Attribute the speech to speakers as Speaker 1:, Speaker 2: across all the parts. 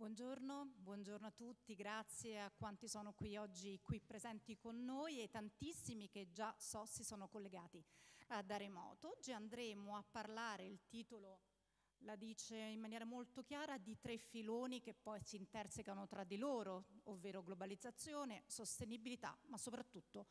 Speaker 1: Buongiorno, buongiorno, a tutti, grazie a quanti sono qui oggi qui presenti con noi e tantissimi che già so si sono collegati eh, da remoto. Oggi andremo a parlare, il titolo la dice in maniera molto chiara, di tre filoni che poi si intersecano tra di loro, ovvero globalizzazione, sostenibilità, ma soprattutto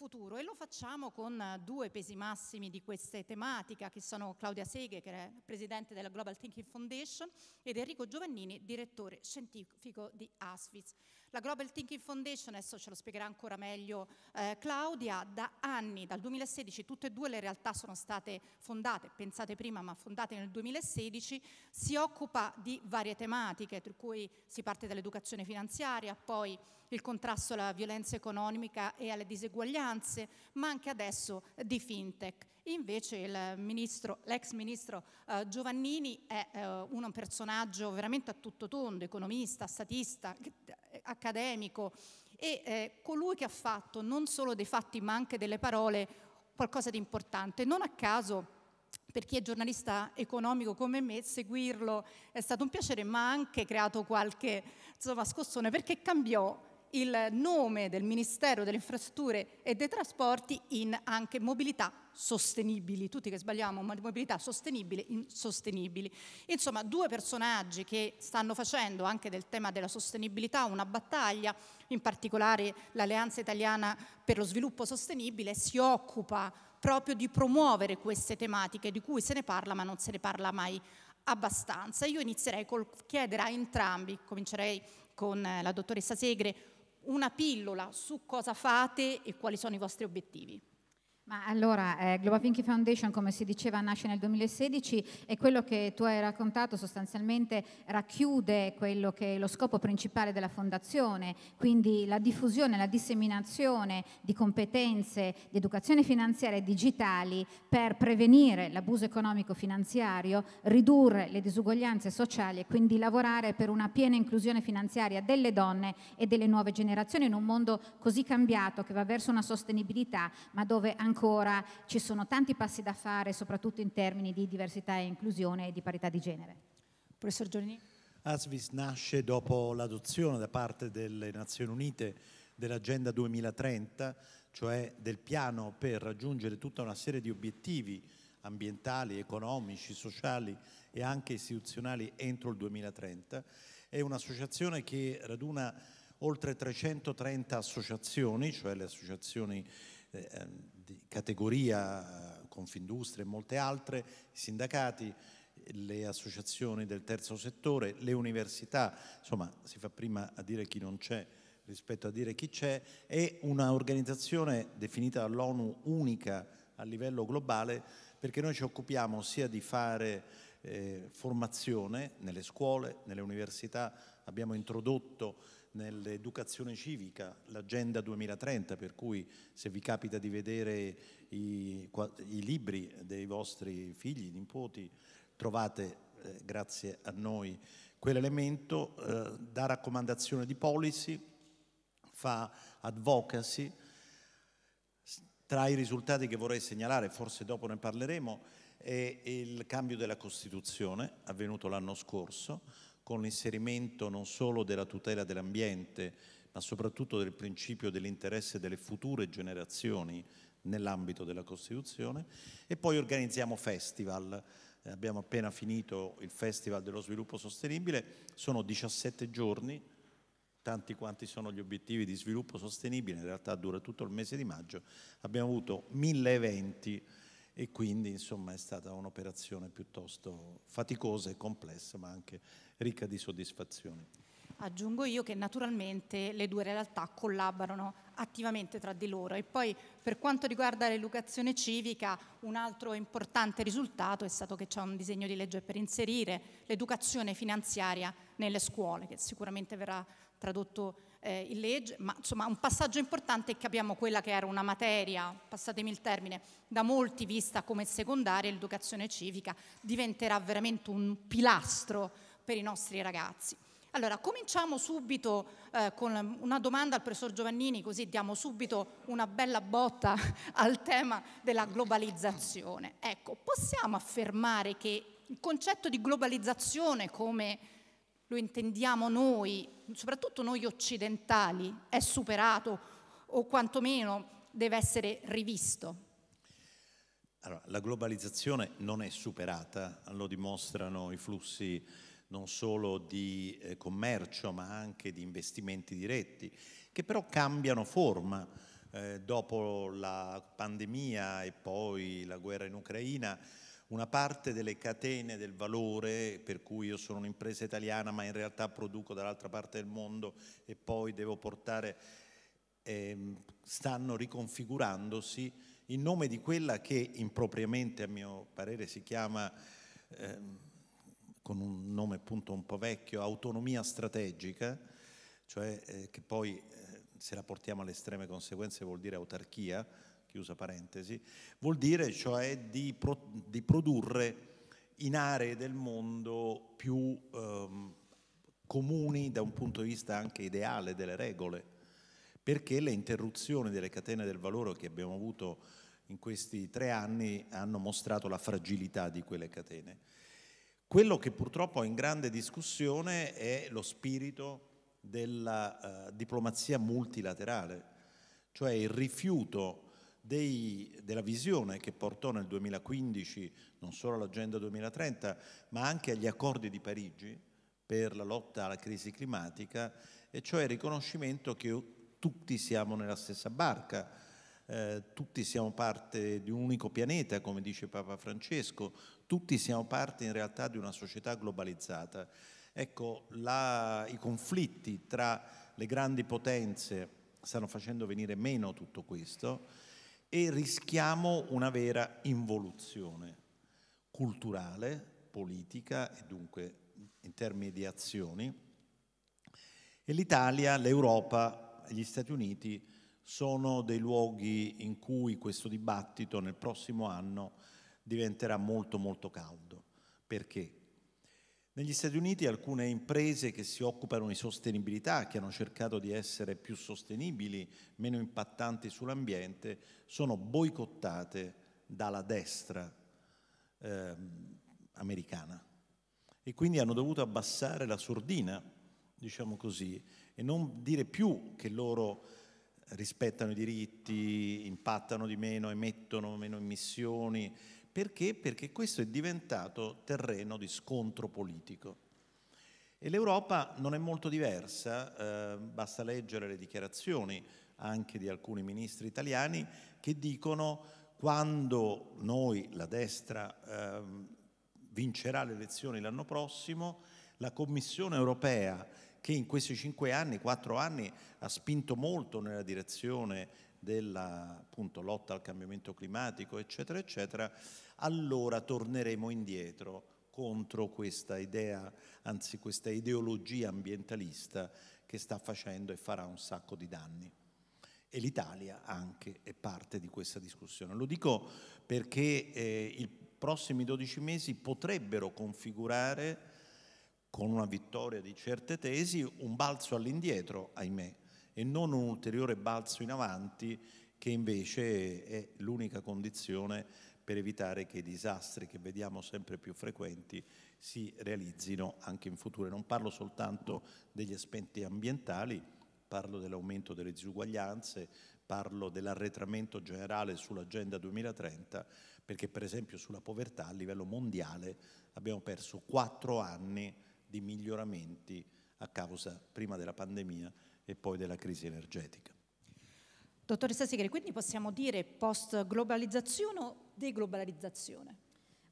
Speaker 1: futuro e lo facciamo con eh, due pesi massimi di queste tematiche che sono Claudia Seghe che è presidente della Global Thinking Foundation ed Enrico Giovannini direttore scientifico di ASFIS. La Global Thinking Foundation, adesso ce lo spiegherà ancora meglio eh, Claudia, da anni, dal 2016, tutte e due le realtà sono state fondate, pensate prima ma fondate nel 2016, si occupa di varie tematiche, tra cui si parte dall'educazione finanziaria, poi il contrasto alla violenza economica e alle diseguaglianze, ma anche adesso di fintech Invece l'ex ministro eh, Giovannini è eh, un personaggio veramente a tutto tondo, economista, statista, eh, accademico e eh, colui che ha fatto non solo dei fatti ma anche delle parole qualcosa di importante. Non a caso per chi è giornalista economico come me, seguirlo è stato un piacere, ma ha anche creato qualche insomma, scossone perché cambiò il nome del Ministero delle Infrastrutture e dei Trasporti in anche mobilità sostenibili, tutti che sbagliamo, ma mobilità sostenibile, in sostenibili. Insomma, due personaggi che stanno facendo anche del tema della sostenibilità una battaglia, in particolare l'Alleanza Italiana per lo Sviluppo Sostenibile si occupa proprio di promuovere queste tematiche di cui se ne parla ma non se ne parla mai abbastanza. Io inizierei col chiedere a entrambi, comincerei con eh, la dottoressa Segre, una pillola su cosa fate e quali sono i vostri obiettivi.
Speaker 2: Ma allora, eh, Global Thinking Foundation, come si diceva, nasce nel 2016 e quello che tu hai raccontato sostanzialmente racchiude quello che è lo scopo principale della fondazione, quindi la diffusione, la disseminazione di competenze di educazione finanziaria e digitali per prevenire l'abuso economico-finanziario, ridurre le disuguaglianze sociali e quindi lavorare per una piena inclusione finanziaria delle donne e delle nuove generazioni in un mondo così cambiato che va verso una sostenibilità, ma dove ancora ancora ci sono tanti passi da fare, soprattutto in termini di diversità e inclusione e di parità di genere. Professor Giorni.
Speaker 3: ASVIS nasce dopo l'adozione da parte delle Nazioni Unite dell'Agenda 2030, cioè del piano per raggiungere tutta una serie di obiettivi ambientali, economici, sociali e anche istituzionali entro il 2030. È un'associazione che raduna oltre 330 associazioni, cioè le associazioni eh, ehm, categoria, Confindustria e molte altre, i sindacati, le associazioni del terzo settore, le università, insomma si fa prima a dire chi non c'è rispetto a dire chi c'è, è un'organizzazione definita dall'ONU unica a livello globale perché noi ci occupiamo sia di fare eh, formazione nelle scuole, nelle università, abbiamo introdotto nell'educazione civica, l'agenda 2030, per cui se vi capita di vedere i, i libri dei vostri figli, nipoti, trovate, eh, grazie a noi, quell'elemento eh, da raccomandazione di policy, fa advocacy, tra i risultati che vorrei segnalare, forse dopo ne parleremo, è il cambio della Costituzione avvenuto l'anno scorso, con l'inserimento non solo della tutela dell'ambiente, ma soprattutto del principio dell'interesse delle future generazioni nell'ambito della Costituzione e poi organizziamo festival. Eh, abbiamo appena finito il Festival dello Sviluppo Sostenibile, sono 17 giorni, tanti quanti sono gli obiettivi di sviluppo sostenibile, in realtà dura tutto il mese di maggio, abbiamo avuto mille eventi e quindi insomma è stata un'operazione piuttosto faticosa e complessa ma anche ricca di soddisfazioni.
Speaker 1: Aggiungo io che naturalmente le due realtà collaborano attivamente tra di loro e poi per quanto riguarda l'educazione civica un altro importante risultato è stato che c'è un disegno di legge per inserire l'educazione finanziaria nelle scuole che sicuramente verrà tradotto eh, in legge, ma insomma un passaggio importante è che abbiamo quella che era una materia, passatemi il termine, da molti vista come secondaria, l'educazione civica diventerà veramente un pilastro per i nostri ragazzi. Allora, cominciamo subito eh, con una domanda al professor Giovannini, così diamo subito una bella botta al tema della globalizzazione. Ecco, possiamo affermare che il concetto di globalizzazione come lo intendiamo noi, soprattutto noi occidentali, è superato o quantomeno deve essere rivisto?
Speaker 3: Allora, la globalizzazione non è superata, lo dimostrano i flussi non solo di eh, commercio ma anche di investimenti diretti, che però cambiano forma. Eh, dopo la pandemia e poi la guerra in Ucraina, una parte delle catene del valore, per cui io sono un'impresa italiana ma in realtà produco dall'altra parte del mondo e poi devo portare, eh, stanno riconfigurandosi in nome di quella che impropriamente a mio parere si chiama... Eh, con un nome appunto un po' vecchio, autonomia strategica, cioè eh, che poi eh, se la portiamo alle estreme conseguenze vuol dire autarchia, chiusa parentesi, vuol dire cioè di, pro, di produrre in aree del mondo più ehm, comuni da un punto di vista anche ideale delle regole, perché le interruzioni delle catene del valore che abbiamo avuto in questi tre anni hanno mostrato la fragilità di quelle catene. Quello che purtroppo è in grande discussione è lo spirito della eh, diplomazia multilaterale, cioè il rifiuto dei, della visione che portò nel 2015 non solo all'Agenda 2030, ma anche agli accordi di Parigi per la lotta alla crisi climatica, e cioè il riconoscimento che tutti siamo nella stessa barca, eh, tutti siamo parte di un unico pianeta, come dice Papa Francesco, tutti siamo parte in realtà di una società globalizzata. Ecco, la, i conflitti tra le grandi potenze stanno facendo venire meno tutto questo e rischiamo una vera involuzione culturale, politica e dunque in termini di azioni. E l'Italia, l'Europa, gli Stati Uniti sono dei luoghi in cui questo dibattito nel prossimo anno diventerà molto molto caldo. Perché? Negli Stati Uniti alcune imprese che si occupano di sostenibilità, che hanno cercato di essere più sostenibili, meno impattanti sull'ambiente, sono boicottate dalla destra eh, americana e quindi hanno dovuto abbassare la sordina, diciamo così, e non dire più che loro rispettano i diritti, impattano di meno, emettono meno emissioni. Perché? Perché questo è diventato terreno di scontro politico. E l'Europa non è molto diversa, eh, basta leggere le dichiarazioni anche di alcuni ministri italiani che dicono quando noi, la destra, eh, vincerà le elezioni l'anno prossimo, la Commissione europea che in questi cinque anni, quattro anni, ha spinto molto nella direzione della appunto, lotta al cambiamento climatico, eccetera, eccetera, allora torneremo indietro contro questa idea, anzi questa ideologia ambientalista che sta facendo e farà un sacco di danni. E l'Italia anche è parte di questa discussione. Lo dico perché eh, i prossimi 12 mesi potrebbero configurare con una vittoria di certe tesi, un balzo all'indietro, ahimè, e non un ulteriore balzo in avanti che invece è l'unica condizione per evitare che i disastri che vediamo sempre più frequenti si realizzino anche in futuro. E Non parlo soltanto degli aspetti ambientali, parlo dell'aumento delle disuguaglianze, parlo dell'arretramento generale sull'agenda 2030, perché per esempio sulla povertà a livello mondiale abbiamo perso quattro anni di miglioramenti a causa prima della pandemia e poi della crisi energetica.
Speaker 1: Dottoressa Segre, quindi possiamo dire post-globalizzazione o deglobalizzazione?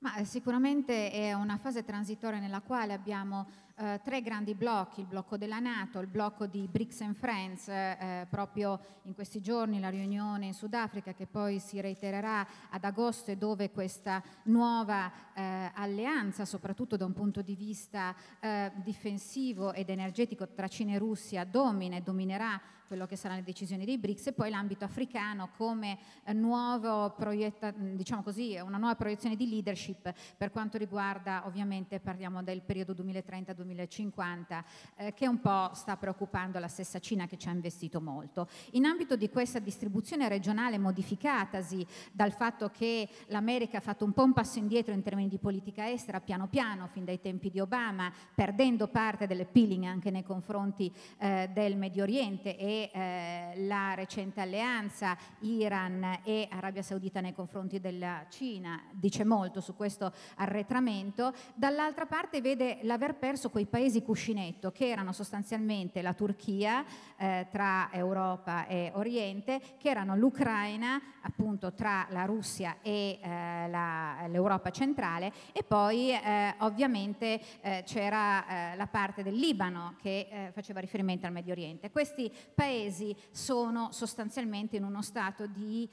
Speaker 2: Ma eh, sicuramente è una fase transitoria nella quale abbiamo eh, tre grandi blocchi, il blocco della Nato, il blocco di BRICS and Friends, eh, proprio in questi giorni la riunione in Sudafrica che poi si reitererà ad agosto e dove questa nuova eh, alleanza, soprattutto da un punto di vista eh, difensivo ed energetico tra Cina e Russia, domina e dominerà quello che saranno le decisioni dei BRICS e poi l'ambito africano come nuovo proietta, diciamo così, una nuova proiezione di leadership per quanto riguarda, ovviamente parliamo del periodo 2030-2030 2050 eh, che un po' sta preoccupando la stessa Cina che ci ha investito molto. In ambito di questa distribuzione regionale modificatasi dal fatto che l'America ha fatto un po' un passo indietro in termini di politica estera piano piano fin dai tempi di Obama, perdendo parte delle peeling anche nei confronti eh, del Medio Oriente e eh, la recente alleanza Iran e Arabia Saudita nei confronti della Cina dice molto su questo arretramento, dall'altra parte vede l'aver perso questo quei paesi cuscinetto che erano sostanzialmente la Turchia eh, tra Europa e Oriente, che erano l'Ucraina appunto tra la Russia e eh, l'Europa centrale e poi eh, ovviamente eh, c'era eh, la parte del Libano che eh, faceva riferimento al Medio Oriente. Questi paesi sono sostanzialmente in uno stato di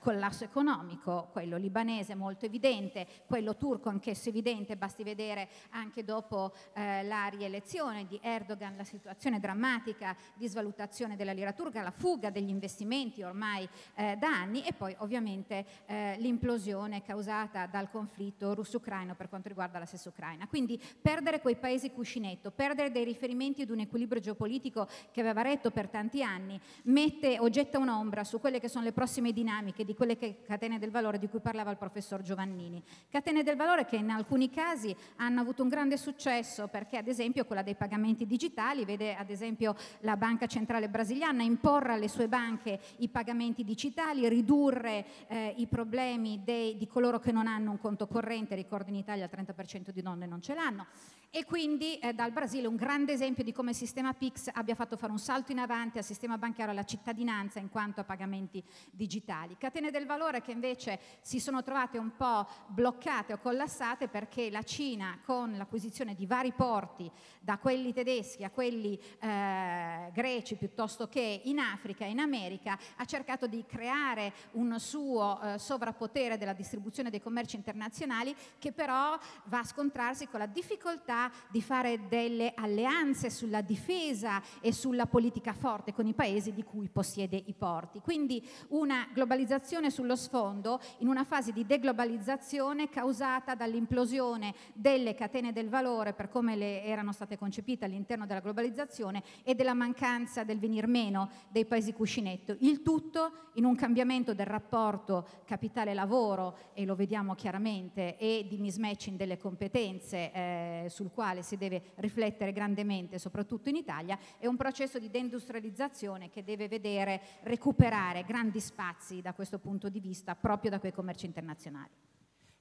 Speaker 2: collasso economico, quello libanese molto evidente, quello turco anch'esso evidente, basti vedere anche dopo eh, la rielezione di Erdogan, la situazione drammatica di svalutazione della lira turca, la fuga degli investimenti ormai eh, da anni e poi ovviamente eh, l'implosione causata dal conflitto russo-ucraino per quanto riguarda la stessa Ucraina. Quindi perdere quei paesi cuscinetto, perdere dei riferimenti ad un equilibrio geopolitico che aveva retto per tanti anni, mette o getta un'ombra su quelle che sono le prossime dinamiche di quelle che, catene del valore di cui parlava il professor Giovannini. Catene del valore che in alcuni casi hanno avuto un grande successo progresso perché ad esempio quella dei pagamenti digitali vede ad esempio la Banca Centrale Brasiliana imporre alle sue banche i pagamenti digitali, ridurre eh, i problemi dei, di coloro che non hanno un conto corrente, ricordo in Italia il 30% di donne non ce l'hanno e quindi eh, dal Brasile un grande esempio di come il sistema PIX abbia fatto fare un salto in avanti al sistema bancario alla cittadinanza in quanto a pagamenti digitali. Catene del valore che invece si sono trovate un po' bloccate o collassate perché la Cina con l'acquisizione di vari porti, da quelli tedeschi a quelli eh, greci piuttosto che in Africa e in America, ha cercato di creare un suo eh, sovrappotere della distribuzione dei commerci internazionali che però va a scontrarsi con la difficoltà di fare delle alleanze sulla difesa e sulla politica forte con i paesi di cui possiede i porti. Quindi una globalizzazione sullo sfondo in una fase di deglobalizzazione causata dall'implosione delle catene del valore per come le erano state concepite all'interno della globalizzazione e della mancanza del venir meno dei paesi cuscinetto. Il tutto in un cambiamento del rapporto capitale-lavoro, e lo vediamo chiaramente, e di mismatching delle competenze eh, sul quale si deve riflettere grandemente, soprattutto in Italia, e un processo di deindustrializzazione che deve vedere recuperare grandi spazi da questo punto di vista proprio da quei commerci internazionali.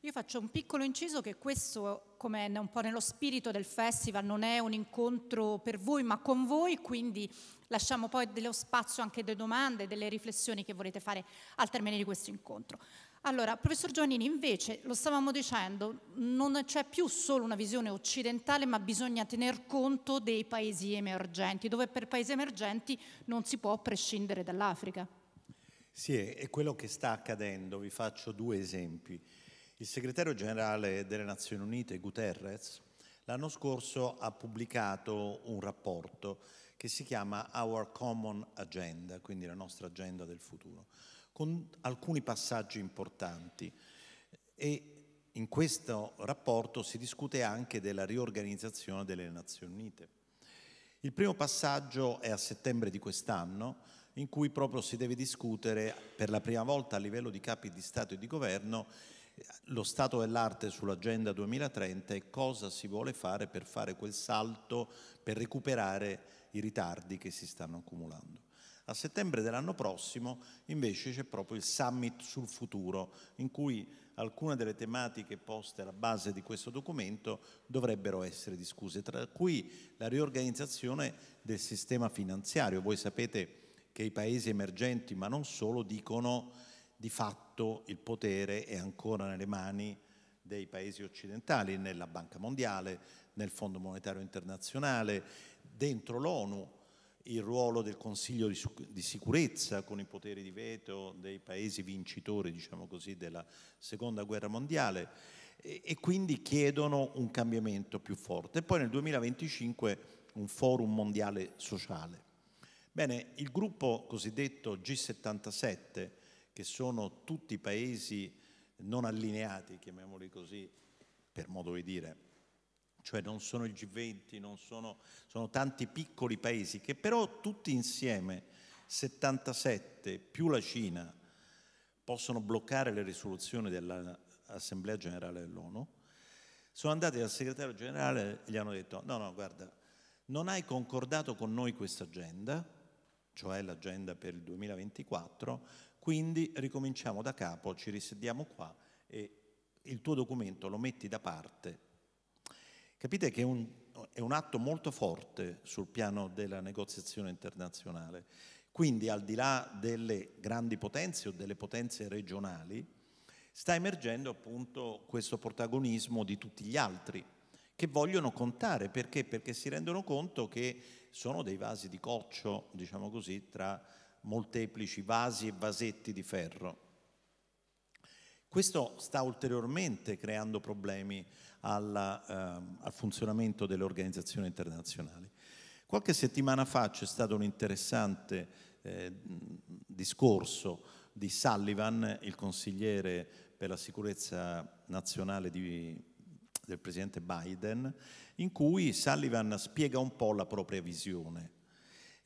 Speaker 1: Io faccio un piccolo inciso che questo, come un po' nello spirito del festival, non è un incontro per voi ma con voi, quindi lasciamo poi dello spazio anche delle domande, delle riflessioni che volete fare al termine di questo incontro. Allora, professor Giovannini, invece, lo stavamo dicendo, non c'è più solo una visione occidentale, ma bisogna tener conto dei paesi emergenti, dove per paesi emergenti non si può prescindere dall'Africa.
Speaker 3: Sì, è quello che sta accadendo, vi faccio due esempi. Il segretario generale delle Nazioni Unite, Guterres, l'anno scorso ha pubblicato un rapporto che si chiama Our Common Agenda, quindi la nostra agenda del futuro, con alcuni passaggi importanti. E in questo rapporto si discute anche della riorganizzazione delle Nazioni Unite. Il primo passaggio è a settembre di quest'anno, in cui proprio si deve discutere per la prima volta a livello di capi di Stato e di Governo lo stato dell'arte sull'agenda 2030 e cosa si vuole fare per fare quel salto, per recuperare i ritardi che si stanno accumulando. A settembre dell'anno prossimo invece c'è proprio il summit sul futuro in cui alcune delle tematiche poste alla base di questo documento dovrebbero essere discusse, tra cui la riorganizzazione del sistema finanziario. Voi sapete che i paesi emergenti, ma non solo, dicono di fatto il potere è ancora nelle mani dei paesi occidentali, nella Banca Mondiale, nel Fondo Monetario Internazionale, dentro l'ONU, il ruolo del Consiglio di, sicurezza con i poteri di veto dei paesi vincitori, diciamo così, della Seconda Guerra Mondiale e, e quindi chiedono un cambiamento più forte. E poi nel 2025 un forum mondiale sociale. Bene, il gruppo cosiddetto G77 che sono tutti paesi non allineati, chiamiamoli così, per modo di dire, cioè non sono il G20, sono, sono tanti piccoli paesi che però tutti insieme, 77 più la Cina, possono bloccare le risoluzioni dell'Assemblea Generale dell'ONU, sono andati dal segretario generale e gli hanno detto no, no, guarda, non hai concordato con noi questa agenda, cioè l'agenda per il 2024, quindi ricominciamo da capo, ci risediamo qua e il tuo documento lo metti da parte. Capite che è un, è un atto molto forte sul piano della negoziazione internazionale. Quindi al di là delle grandi potenze o delle potenze regionali, sta emergendo appunto questo protagonismo di tutti gli altri che vogliono contare perché? perché si rendono conto che sono dei vasi di coccio, diciamo così, tra molteplici vasi e vasetti di ferro. Questo sta ulteriormente creando problemi alla, eh, al funzionamento delle organizzazioni internazionali. Qualche settimana fa c'è stato un interessante eh, discorso di Sullivan, il consigliere per la sicurezza nazionale di, del presidente Biden, in cui Sullivan spiega un po' la propria visione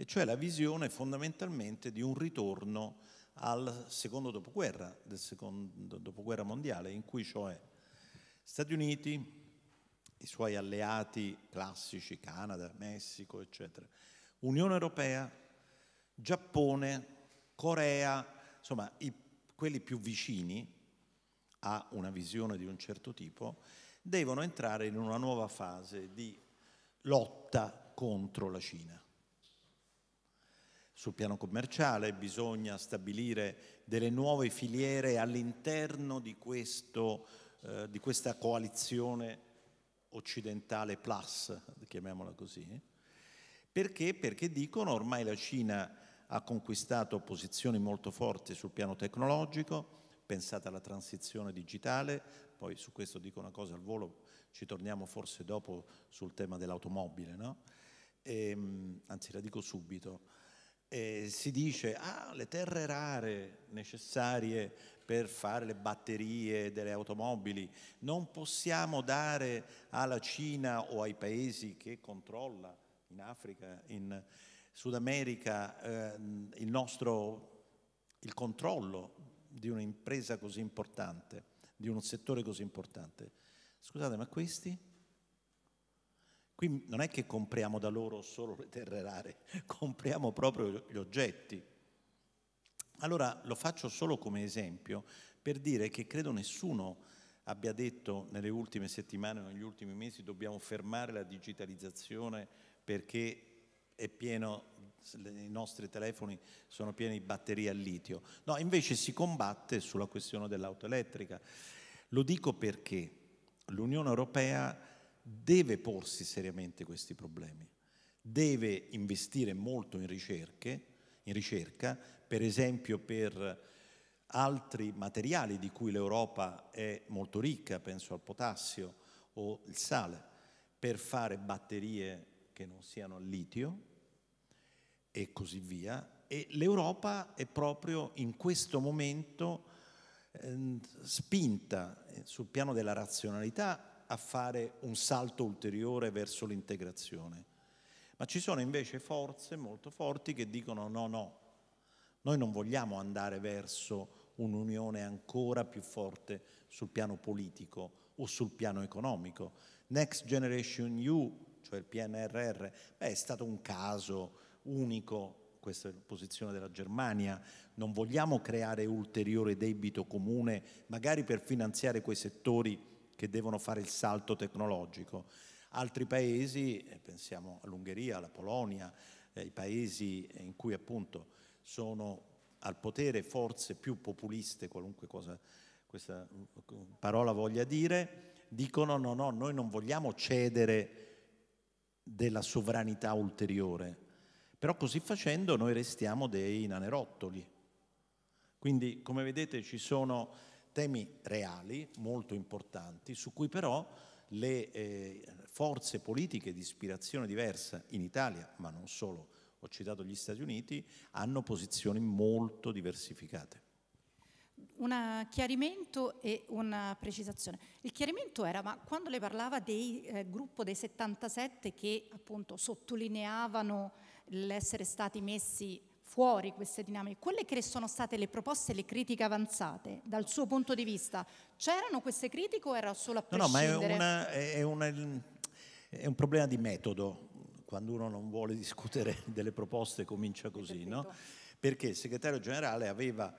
Speaker 3: e cioè la visione fondamentalmente di un ritorno al secondo dopoguerra, del secondo dopoguerra mondiale, in cui cioè Stati Uniti, i suoi alleati classici, Canada, Messico, eccetera, Unione Europea, Giappone, Corea, insomma i, quelli più vicini a una visione di un certo tipo, devono entrare in una nuova fase di lotta contro la Cina. Sul piano commerciale bisogna stabilire delle nuove filiere all'interno di, eh, di, questa coalizione occidentale plus, chiamiamola così. Perché? Perché dicono ormai la Cina ha conquistato posizioni molto forti sul piano tecnologico, pensate alla transizione digitale, poi su questo dico una cosa al volo, ci torniamo forse dopo sul tema dell'automobile, no? e, ehm, anzi la dico subito eh, si dice ah, le terre rare necessarie per fare le batterie delle automobili non possiamo dare alla Cina o ai paesi che controlla in Africa, in Sud America eh, il nostro il controllo di un'impresa così importante, di un settore così importante. Scusate, ma questi? Qui non è che compriamo da loro solo le terre rare, compriamo proprio gli oggetti. Allora lo faccio solo come esempio per dire che credo nessuno abbia detto nelle ultime settimane o negli ultimi mesi dobbiamo fermare la digitalizzazione perché è pieno, i nostri telefoni sono pieni di batterie al litio. No, invece si combatte sulla questione dell'auto elettrica. Lo dico perché l'Unione Europea deve porsi seriamente questi problemi, deve investire molto in, ricerche, in ricerca, per esempio per altri materiali di cui l'Europa è molto ricca, penso al potassio o il sale, per fare batterie che non siano al litio e così via. E l'Europa è proprio in questo momento ehm, eh, spinta sul piano della razionalità a fare un salto ulteriore verso l'integrazione. Ma ci sono invece forze molto forti che dicono no, no, noi non vogliamo andare verso un'unione ancora più forte sul piano politico o sul piano economico. Next Generation EU, cioè il PNRR, beh, è stato un caso unico, questa è la posizione della Germania, non vogliamo creare ulteriore debito comune, magari per finanziare quei settori che devono fare il salto tecnologico. Altri paesi, eh, pensiamo all'Ungheria, alla Polonia, eh, i paesi in cui appunto sono al potere forze più populiste, qualunque cosa questa mm, parola voglia dire, dicono no, no, noi non vogliamo cedere della sovranità ulteriore, però così facendo noi restiamo dei nanerottoli. Quindi, come vedete, ci sono temi reali, molto importanti, su cui però le eh, forze politiche di ispirazione diversa in Italia, ma non solo, ho citato gli Stati Uniti, hanno posizioni molto diversificate.
Speaker 1: Un chiarimento e una precisazione. Il chiarimento era, ma quando lei parlava del eh, gruppo dei 77 che appunto sottolineavano l'essere stati messi fuori queste dinamiche, quelle che sono state le proposte, le critiche avanzate dal suo punto di vista, c'erano queste critiche o era solo a prescindere? No, no, ma è, una,
Speaker 3: è, una, è un problema di metodo, quando uno non vuole discutere delle proposte comincia così, no? perché il segretario generale aveva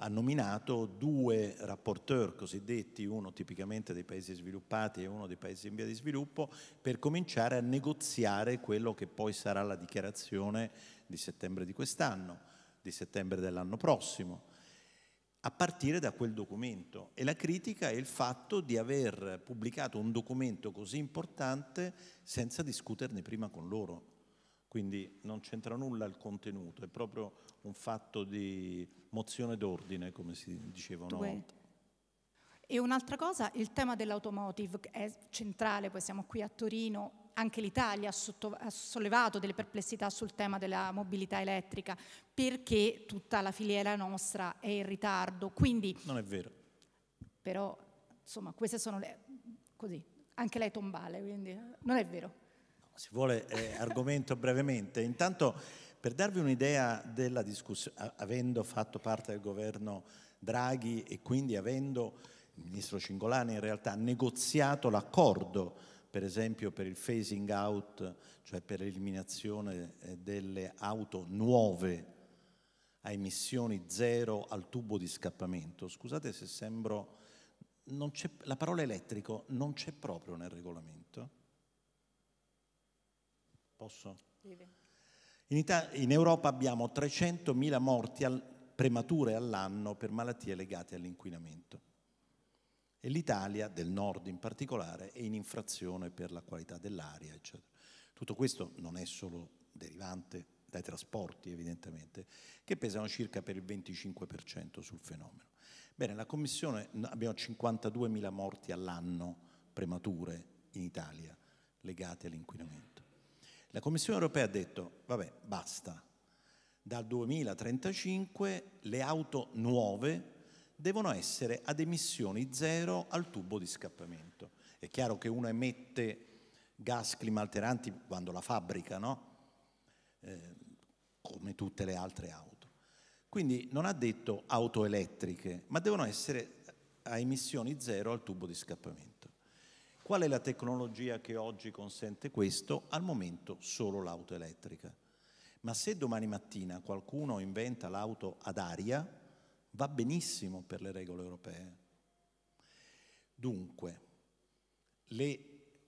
Speaker 3: ha nominato due rapporteur cosiddetti, uno tipicamente dei paesi sviluppati e uno dei paesi in via di sviluppo, per cominciare a negoziare quello che poi sarà la dichiarazione di settembre di quest'anno, di settembre dell'anno prossimo, a partire da quel documento. E la critica è il fatto di aver pubblicato un documento così importante senza discuterne prima con loro. Quindi non c'entra nulla il contenuto, è proprio un fatto di mozione d'ordine, come si diceva una volta.
Speaker 1: E un'altra cosa, il tema dell'automotive è centrale, poi siamo qui a Torino anche l'Italia ha, sotto, ha, sollevato delle perplessità sul tema della mobilità elettrica perché tutta la filiera nostra è in ritardo. Quindi, non è vero. Però, insomma, queste sono le... così, anche lei tombale, quindi non è vero.
Speaker 3: No, si vuole eh, argomento brevemente. Intanto, per darvi un'idea della discussione, avendo fatto parte del governo Draghi e quindi avendo il ministro Cingolani in realtà negoziato l'accordo per esempio per il phasing out, cioè per l'eliminazione eh, delle auto nuove a emissioni zero al tubo di scappamento. Scusate se sembro... la parola elettrico non c'è proprio nel regolamento. Posso?
Speaker 1: In,
Speaker 3: Ita in Europa abbiamo 300.000 morti al premature all'anno per malattie legate all'inquinamento. E l'Italia, del nord in particolare, è in infrazione per la qualità dell'aria, eccetera. Tutto questo non è solo derivante dai trasporti, evidentemente, che pesano circa per il 25% sul fenomeno. Bene, la Commissione, abbiamo 52.000 morti all'anno premature in Italia legate all'inquinamento. La Commissione europea ha detto, vabbè, basta, dal 2035 le auto nuove devono essere ad emissioni zero al tubo di scappamento. È chiaro che uno emette gas climalteranti quando la fabbrica, no? eh, come tutte le altre auto. Quindi non ha detto auto elettriche, ma devono essere a emissioni zero al tubo di scappamento. Qual è la tecnologia che oggi consente questo? Al momento solo l'auto elettrica. Ma se domani mattina qualcuno inventa l'auto ad aria, va benissimo per le regole europee. Dunque, le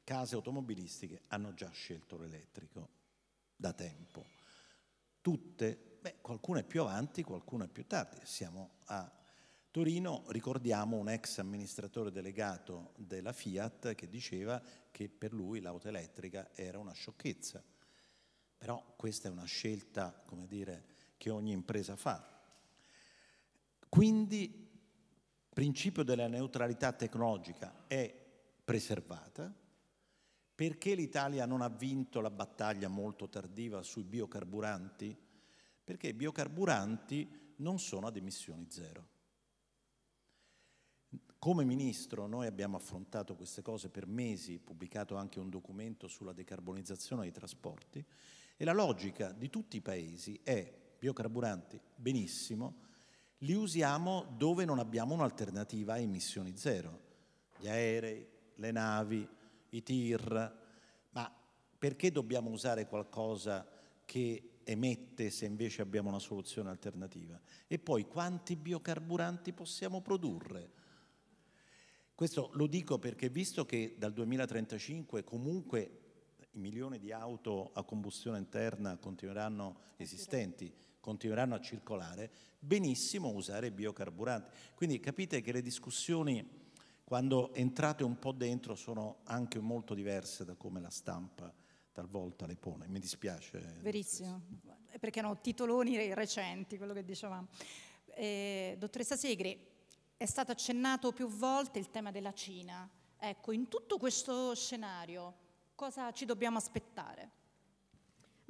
Speaker 3: case automobilistiche hanno già scelto l'elettrico da tempo. Tutte, beh, qualcuna è più avanti, qualcuna è più tardi. Siamo a Torino, ricordiamo un ex amministratore delegato della Fiat che diceva che per lui l'auto elettrica era una sciocchezza. Però questa è una scelta, come dire, che ogni impresa fa quindi il principio della neutralità tecnologica è preservata. Perché l'Italia non ha vinto la battaglia molto tardiva sui biocarburanti? Perché i biocarburanti non sono ad emissioni zero. Come ministro noi abbiamo affrontato queste cose per mesi, pubblicato anche un documento sulla decarbonizzazione dei trasporti e la logica di tutti i paesi è biocarburanti benissimo, li usiamo dove non abbiamo un'alternativa a emissioni zero, gli aerei, le navi, i tir, ma perché dobbiamo usare qualcosa che emette se invece abbiamo una soluzione alternativa? E poi quanti biocarburanti possiamo produrre? Questo lo dico perché visto che dal 2035 comunque i milioni di auto a combustione interna continueranno esistenti, continueranno a circolare, benissimo usare biocarburanti. Quindi capite che le discussioni, quando entrate un po' dentro, sono anche molto diverse da come la stampa talvolta le pone. Mi dispiace.
Speaker 1: Verissimo, perché hanno titoloni recenti, quello che dicevamo. Eh, dottoressa Segri, è stato accennato più volte il tema della Cina. Ecco, in tutto questo scenario cosa ci dobbiamo aspettare?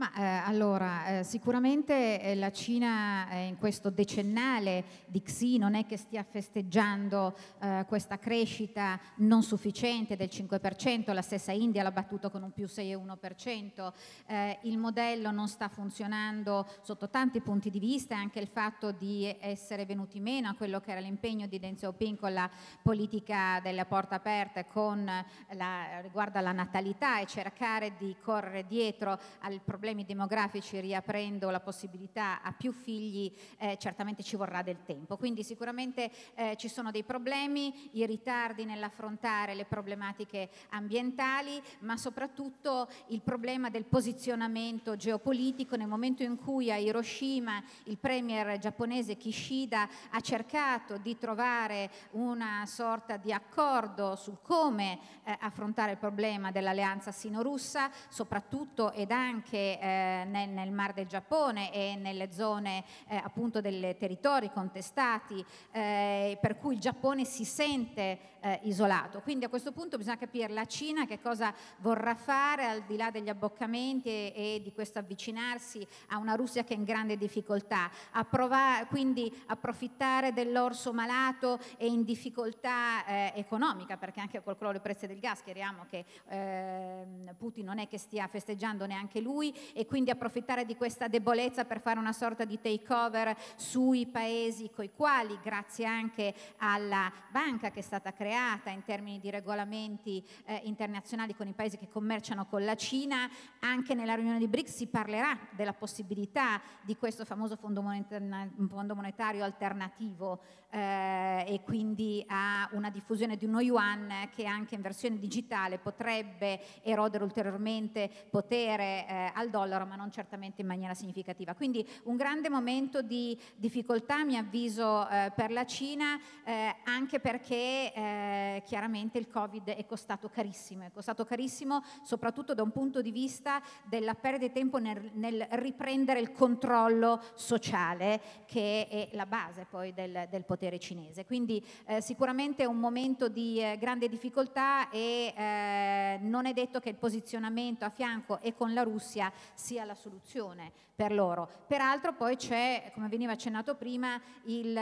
Speaker 2: Ma eh, allora, eh, sicuramente eh, la Cina eh, in questo decennale di Xi non è che stia festeggiando eh, questa crescita non sufficiente del 5%, la stessa India l'ha battuto con un più 6,1%, il modello non sta funzionando sotto tanti punti di vista, anche il fatto di essere venuti meno a quello che era l'impegno di Deng Xiaoping con la politica delle porte aperte con la, riguardo alla natalità e cercare di correre dietro al problema problemi demografici riaprendo la possibilità a più figli eh, certamente ci vorrà del tempo. Quindi sicuramente eh, ci sono dei problemi, i ritardi nell'affrontare le problematiche ambientali, ma soprattutto il problema del posizionamento geopolitico nel momento in cui a Hiroshima il premier giapponese Kishida ha cercato di trovare una sorta di accordo su come eh, affrontare il problema dell'alleanza sino-russa, soprattutto ed anche eh, nel, nel, Mar del Giappone e nelle zone eh, appunto dei territori contestati, eh, per cui il Giappone si sente eh, isolato. Quindi a questo punto bisogna capire la Cina che cosa vorrà fare al di là degli abboccamenti e, e di questo avvicinarsi a una Russia che è in grande difficoltà, provare, quindi approfittare dell'orso malato e in difficoltà eh, economica, perché anche col crollo dei prezzi del gas, chiariamo che ehm, Putin non è che stia festeggiando neanche lui, e quindi approfittare di questa debolezza per fare una sorta di takeover sui paesi coi quali, grazie anche alla banca che è stata creata in termini di regolamenti eh, internazionali con i paesi che commerciano con la Cina, anche nella riunione di BRICS si parlerà della possibilità di questo famoso fondo monetario, fondo monetario alternativo eh, e quindi ha una diffusione di uno yuan che anche in versione digitale potrebbe erodere ulteriormente potere eh, al dollaro ma non certamente in maniera significativa. Quindi un grande momento di difficoltà mi avviso eh, per la Cina eh, anche perché eh, chiaramente il Covid è costato carissimo, è costato carissimo soprattutto da un punto di vista della perdita di tempo nel, nel riprendere il controllo sociale che è la base poi del, del potere potere cinese. Quindi eh, sicuramente è un momento di eh, grande difficoltà e eh, non è detto che il posizionamento a fianco e con la Russia sia la soluzione per loro. Peraltro poi c'è, come veniva accennato prima, il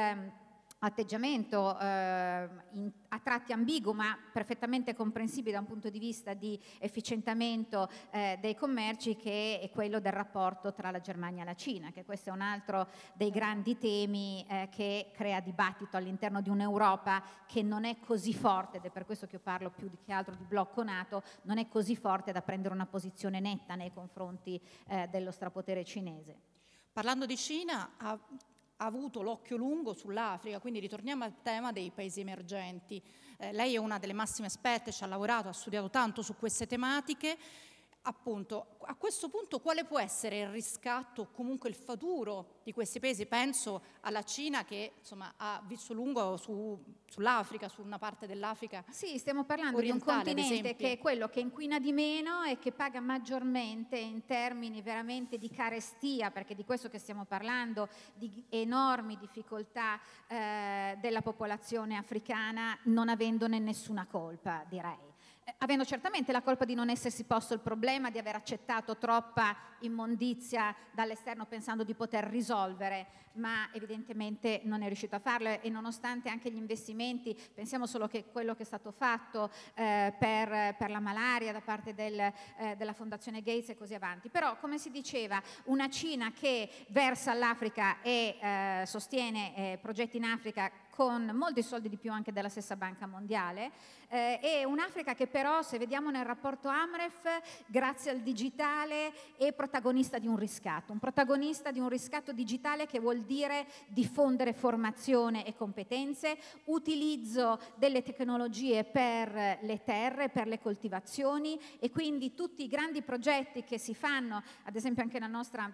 Speaker 2: atteggiamento eh, in, a tratti ambiguo ma perfettamente comprensibile da un punto di vista di efficientamento eh, dei commerci che è quello del rapporto tra la Germania e la Cina, che questo è un altro dei grandi temi eh, che crea dibattito all'interno di un'Europa che non è così forte, ed è per questo che io parlo più che altro di blocco nato, non è così forte da prendere una posizione netta nei confronti eh, dello strapotere cinese. Parlando di Cina, ha ha avuto l'occhio lungo sull'Africa, quindi ritorniamo al tema dei paesi
Speaker 1: emergenti. Eh, lei è una delle massime esperte, ci ha lavorato, ha studiato tanto su queste tematiche appunto, a questo punto quale può essere il riscatto o comunque il futuro di questi paesi? Penso alla Cina che insomma, ha visto lungo su,
Speaker 2: sull'Africa, su una parte dell'Africa. Sì, stiamo parlando di un continente che è quello che inquina di meno e che paga maggiormente in termini veramente di carestia, perché di questo che stiamo parlando, di enormi difficoltà eh, della popolazione africana non avendone nessuna colpa, direi. Eh, avendo certamente la colpa di non essersi posto il problema, di aver accettato troppa immondizia dall'esterno pensando di poter risolvere, ma evidentemente non è riuscito a farlo e nonostante anche gli investimenti, pensiamo solo che quello che è stato fatto eh, per, per, la malaria da parte del, eh, della Fondazione Gates e così avanti, però come si diceva una Cina che versa all'Africa e eh, sostiene eh, progetti in Africa con molti soldi di più anche della stessa Banca Mondiale, eh, e un'Africa che però, se vediamo nel rapporto AMREF, grazie al digitale è protagonista di un riscatto, un protagonista di un riscatto digitale che vuol dire diffondere formazione e competenze, utilizzo delle tecnologie per le terre, per le coltivazioni e quindi tutti i grandi progetti che si fanno, ad esempio anche la nostra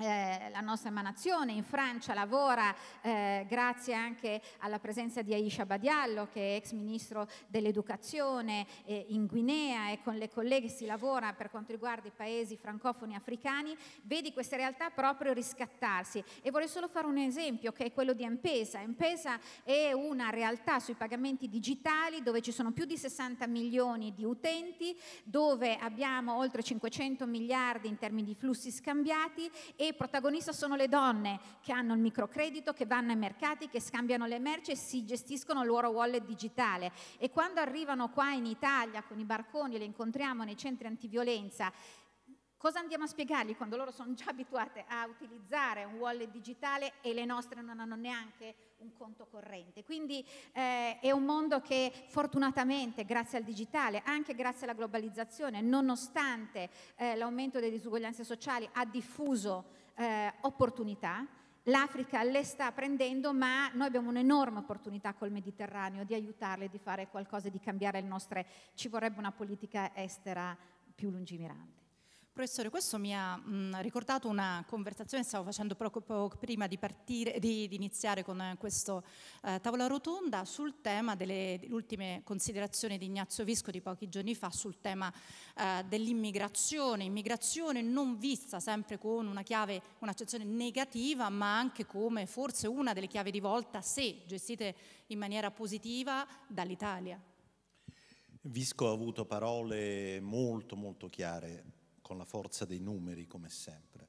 Speaker 2: eh, la nostra emanazione in Francia lavora eh, grazie anche alla presenza di Aisha Badiallo che è ex ministro dell'educazione eh, in Guinea e con le colleghe si lavora per quanto riguarda i paesi francofoni africani, vedi queste realtà proprio riscattarsi e vorrei solo fare un esempio che è quello di Empesa. Empesa è una realtà sui pagamenti digitali dove ci sono più di 60 milioni di utenti, dove abbiamo oltre 500 miliardi in termini di flussi scambiati e protagonista sono le donne che hanno il microcredito, che vanno ai mercati, che scambiano le merci e si gestiscono il loro wallet digitale. E quando arrivano qua in Italia con i barconi, e le incontriamo nei centri antiviolenza, Cosa andiamo a spiegargli quando loro sono già abituate a utilizzare un wallet digitale e le nostre non hanno neanche un conto corrente? Quindi eh, è un mondo che fortunatamente, grazie al digitale, anche grazie alla globalizzazione, nonostante eh, l'aumento delle disuguaglianze sociali, ha diffuso eh, opportunità, l'Africa le sta prendendo, ma noi abbiamo un'enorme opportunità col Mediterraneo di aiutarle, di fare qualcosa, di cambiare le nostre, ci vorrebbe una politica estera più lungimirante. Professore, questo mi ha mh, mm, ricordato una
Speaker 1: conversazione che stavo facendo proprio prima di, partire, di, di iniziare con questa eh, tavola rotonda sul tema delle ultime considerazioni di Ignazio Visco di pochi giorni fa sul tema eh, dell'immigrazione, immigrazione non vista sempre con una chiave, un'accezione negativa, ma anche come forse una delle chiavi di volta se gestite in maniera positiva dall'Italia.
Speaker 3: Visco ha avuto parole molto molto chiare con la forza dei numeri come sempre.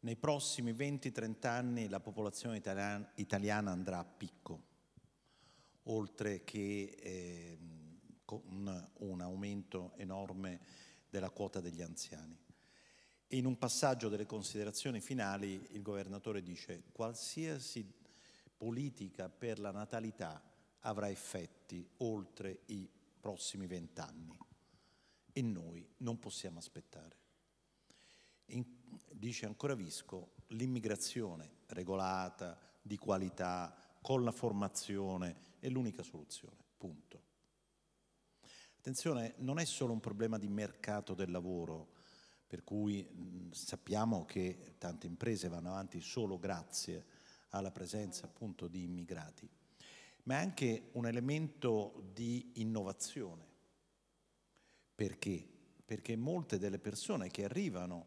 Speaker 3: Nei prossimi 20-30 anni la popolazione italiana, italiana, andrà a picco, oltre che eh, con un aumento enorme della quota degli anziani. In un passaggio delle considerazioni finali il governatore dice qualsiasi politica per la natalità avrà effetti oltre i prossimi vent'anni e noi non possiamo aspettare. In, dice ancora Visco, l'immigrazione regolata, di qualità, con la formazione è l'unica soluzione, punto. Attenzione, non è solo un problema di mercato del lavoro, per cui mh, mm, sappiamo che tante imprese vanno avanti solo grazie alla presenza appunto di immigrati, ma è anche un elemento di innovazione perché? Perché molte delle persone che arrivano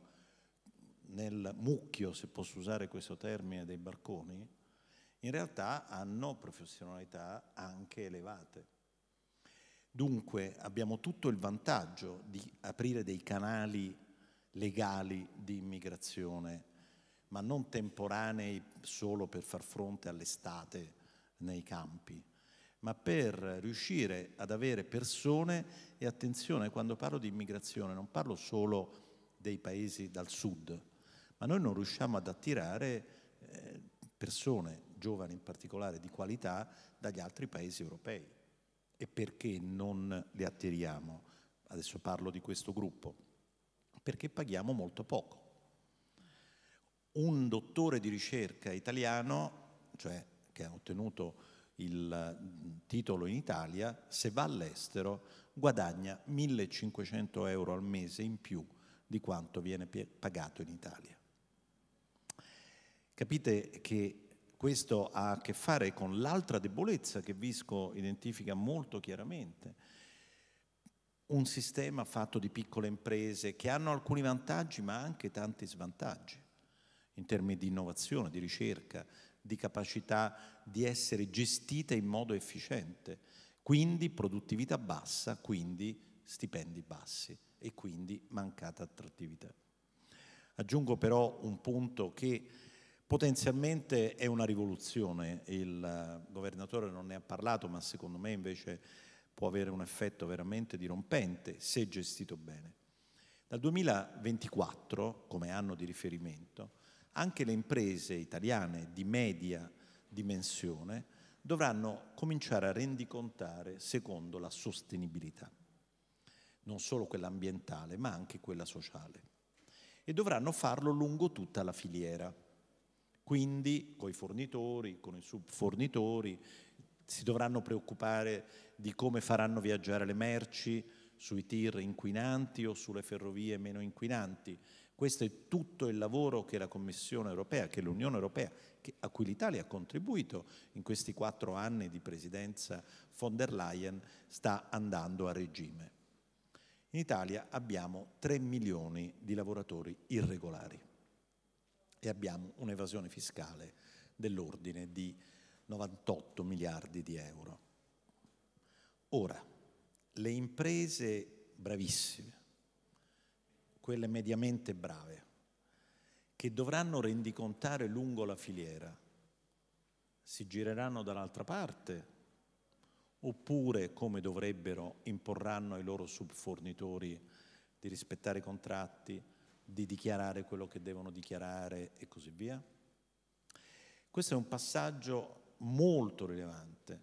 Speaker 3: nel mucchio, se posso usare questo termine, dei barconi, in realtà hanno professionalità anche elevate. Dunque abbiamo tutto il vantaggio di aprire dei canali legali di immigrazione, ma non temporanei solo per far fronte all'estate nei campi, ma per riuscire ad avere persone, e attenzione, quando parlo di immigrazione non parlo solo dei paesi dal sud, ma noi non riusciamo ad attirare eh, persone, giovani in particolare, di qualità dagli altri paesi europei. E perché non le attiriamo? Adesso parlo di questo gruppo. Perché paghiamo molto poco. Un dottore di ricerca italiano, cioè che ha ottenuto il mm, titolo in Italia, se va all'estero guadagna 1500 euro al mese in più di quanto viene pagato in Italia. Capite che questo ha a che fare con l'altra debolezza che Visco identifica molto chiaramente, un sistema fatto di piccole imprese che hanno alcuni vantaggi ma anche tanti svantaggi in termini di innovazione, di ricerca, di capacità di essere gestite in modo efficiente, quindi produttività bassa, quindi stipendi bassi e quindi mancata attrattività. Aggiungo però un punto che potenzialmente è una rivoluzione, il governatore non ne ha parlato, ma secondo me invece può avere un effetto veramente dirompente se gestito bene. Dal 2024, come anno di riferimento, anche le imprese italiane di media dimensione dovranno cominciare a rendicontare secondo la sostenibilità, non solo quella ambientale ma anche quella sociale. E dovranno farlo lungo tutta la filiera, quindi con i fornitori, con i subfornitori, si dovranno preoccupare di come faranno viaggiare le merci sui tir inquinanti o sulle ferrovie meno inquinanti questo è tutto il lavoro che la Commissione europea, che l'Unione europea, che, a cui l'Italia ha contribuito in questi quattro anni di presidenza von der Leyen, sta andando a regime. In Italia abbiamo 3 milioni di lavoratori irregolari e abbiamo un'evasione fiscale dell'ordine di 98 miliardi di euro. Ora, le imprese bravissime, quelle mediamente brave, che dovranno rendicontare lungo la filiera. Si gireranno dall'altra parte oppure, come dovrebbero, imporranno ai loro subfornitori di rispettare i contratti, di dichiarare quello che devono dichiarare e così via? Questo è un passaggio molto rilevante.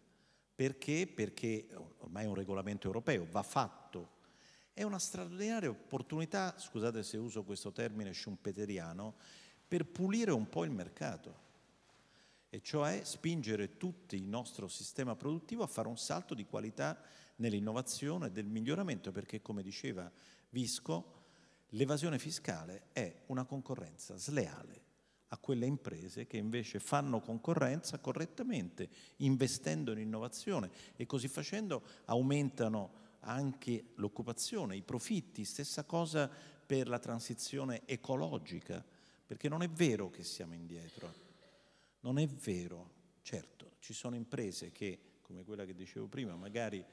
Speaker 3: Perché? Perché ormai è un regolamento europeo, va fatto è una straordinaria opportunità, scusate se uso questo termine schumpeteriano, per pulire un po' il mercato e cioè spingere tutto il nostro sistema produttivo a fare un salto di qualità nell'innovazione e nel miglioramento, perché come diceva Visco, l'evasione fiscale è una concorrenza sleale a quelle imprese che invece fanno concorrenza correttamente, investendo in innovazione e così facendo aumentano anche l'occupazione, i profitti, stessa cosa per la transizione ecologica, perché non è vero che siamo indietro, non è vero, certo, ci sono imprese che, come quella che dicevo prima, magari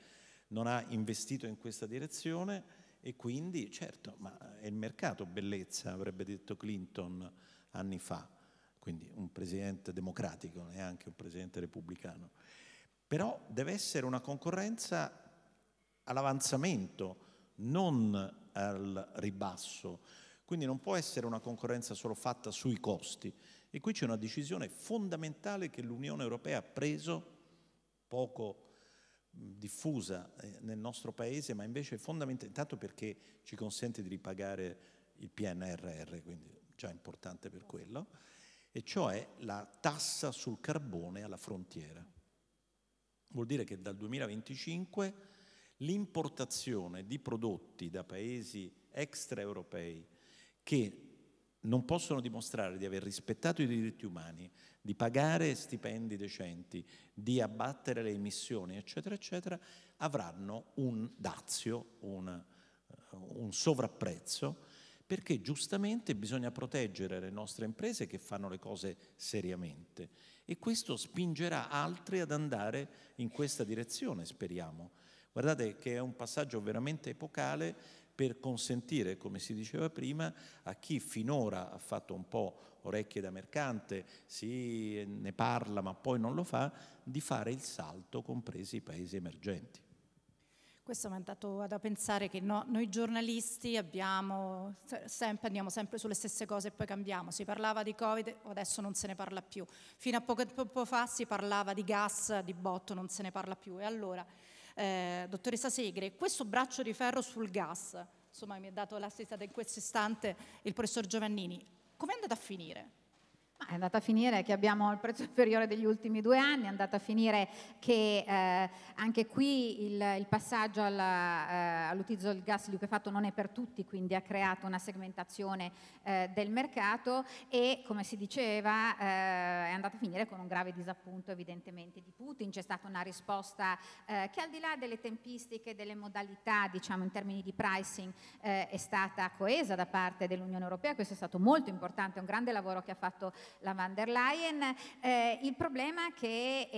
Speaker 3: non ha investito in questa direzione e quindi, certo, ma è il mercato bellezza, avrebbe detto Clinton anni fa, quindi un presidente democratico, neanche un presidente repubblicano. Però deve essere una concorrenza all'avanzamento, non al ribasso. Quindi non può essere una concorrenza solo fatta sui costi. E qui c'è una decisione fondamentale che l'Unione Europea ha preso, poco diffusa eh, nel nostro paese, ma invece fondamentale, intanto perché ci consente di ripagare il PNRR, quindi già importante per quello, e cioè la tassa sul carbone alla frontiera. Vuol dire che dal 2025 l'importazione di prodotti da paesi extraeuropei che non possono dimostrare di aver rispettato i diritti umani, di pagare stipendi decenti, di abbattere le emissioni, eccetera, eccetera, avranno un dazio, un, eh, un sovrapprezzo, perché giustamente bisogna proteggere le nostre imprese che fanno le cose seriamente e questo spingerà altri ad andare in questa direzione, speriamo Guardate che è un passaggio veramente epocale per consentire, come si diceva prima, a chi finora ha fatto un po' orecchie da mercante, si ne parla ma poi non lo fa, di fare il salto, compresi i paesi emergenti.
Speaker 1: Questo mi ha dato a pensare che no, noi giornalisti abbiamo, sempre, andiamo sempre sulle stesse cose e poi cambiamo. Si parlava di Covid, adesso non se ne parla più. Fino a poco tempo fa si parlava di gas, di botto, non se ne parla più. E allora eh, dottoressa Segre, questo braccio di ferro sul gas, insomma mi ha dato l'assistata in questo istante il professor Giovannini, come è andato a finire?
Speaker 2: è andata a finire che abbiamo il prezzo inferiore degli ultimi due anni, è andata a finire che eh, anche qui il, il passaggio eh, all'utilizzo eh, all del gas liquefatto non è per tutti, quindi ha creato una segmentazione eh, del mercato e come si diceva eh, è andata a finire con un grave disappunto evidentemente di Putin, c'è stata una risposta eh, che al di là delle tempistiche, delle modalità diciamo in termini di pricing è stata coesa da parte dell'Unione Europea, questo è stato molto importante, è un grande lavoro che ha fatto la van der Leyen. Eh, il problema che è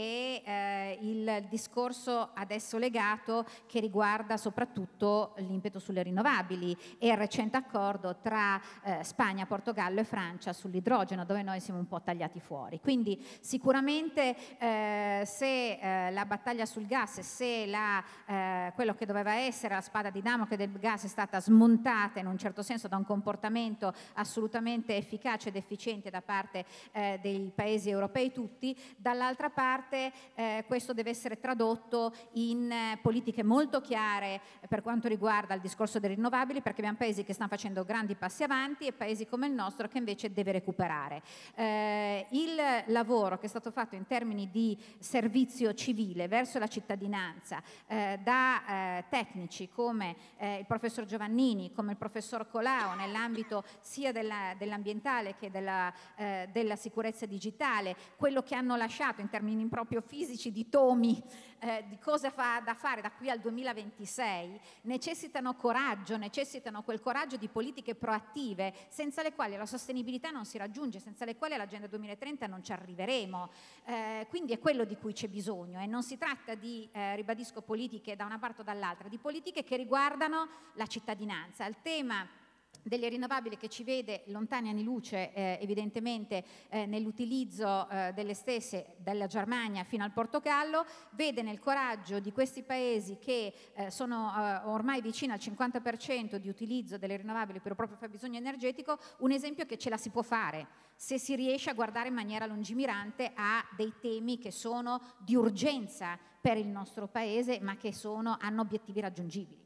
Speaker 2: eh, il discorso adesso legato che riguarda soprattutto l'impeto sulle rinnovabili e il recente accordo tra eh, Spagna, Portogallo e Francia sull'idrogeno dove noi siamo un po' tagliati fuori. Quindi sicuramente eh, se eh, la battaglia sul gas e se la, eh, quello che doveva essere la spada dinamica del gas è stata smontata in un certo senso da un comportamento assolutamente efficace ed efficiente da parte parte eh, dei paesi europei tutti, dall'altra parte eh, questo deve essere tradotto in eh, politiche molto chiare per quanto riguarda il discorso delle rinnovabili perché abbiamo paesi che stanno facendo grandi passi avanti e paesi come il nostro che invece deve recuperare. Eh, il lavoro che è stato fatto in termini di servizio civile verso la cittadinanza eh, da eh, tecnici come il professor Giovannini, come il professor Colau nell'ambito sia della, dell'ambientale che della, eh, della sicurezza digitale, quello che hanno lasciato in termini proprio fisici di tomi eh, di cosa fa da fare da qui al 2026, necessitano coraggio, necessitano quel coraggio di politiche proattive senza le quali la sostenibilità non si raggiunge, senza le quali l'agenda 2030 non ci arriveremo. Eh, quindi è quello di cui c'è bisogno e non si tratta di, eh, ribadisco, politiche da una parte o dall'altra, di politiche che riguardano la cittadinanza. Il tema delle rinnovabili che ci vede lontani anni luce eh, evidentemente eh, nell'utilizzo eh, delle stesse dalla Germania fino al Portogallo, vede nel coraggio di questi paesi che eh, sono eh, ormai vicini al 50% di utilizzo delle rinnovabili per il proprio fabbisogno energetico un esempio che ce la si può fare se si riesce a guardare in maniera lungimirante a dei temi che sono di urgenza per il nostro paese ma che sono, hanno obiettivi raggiungibili.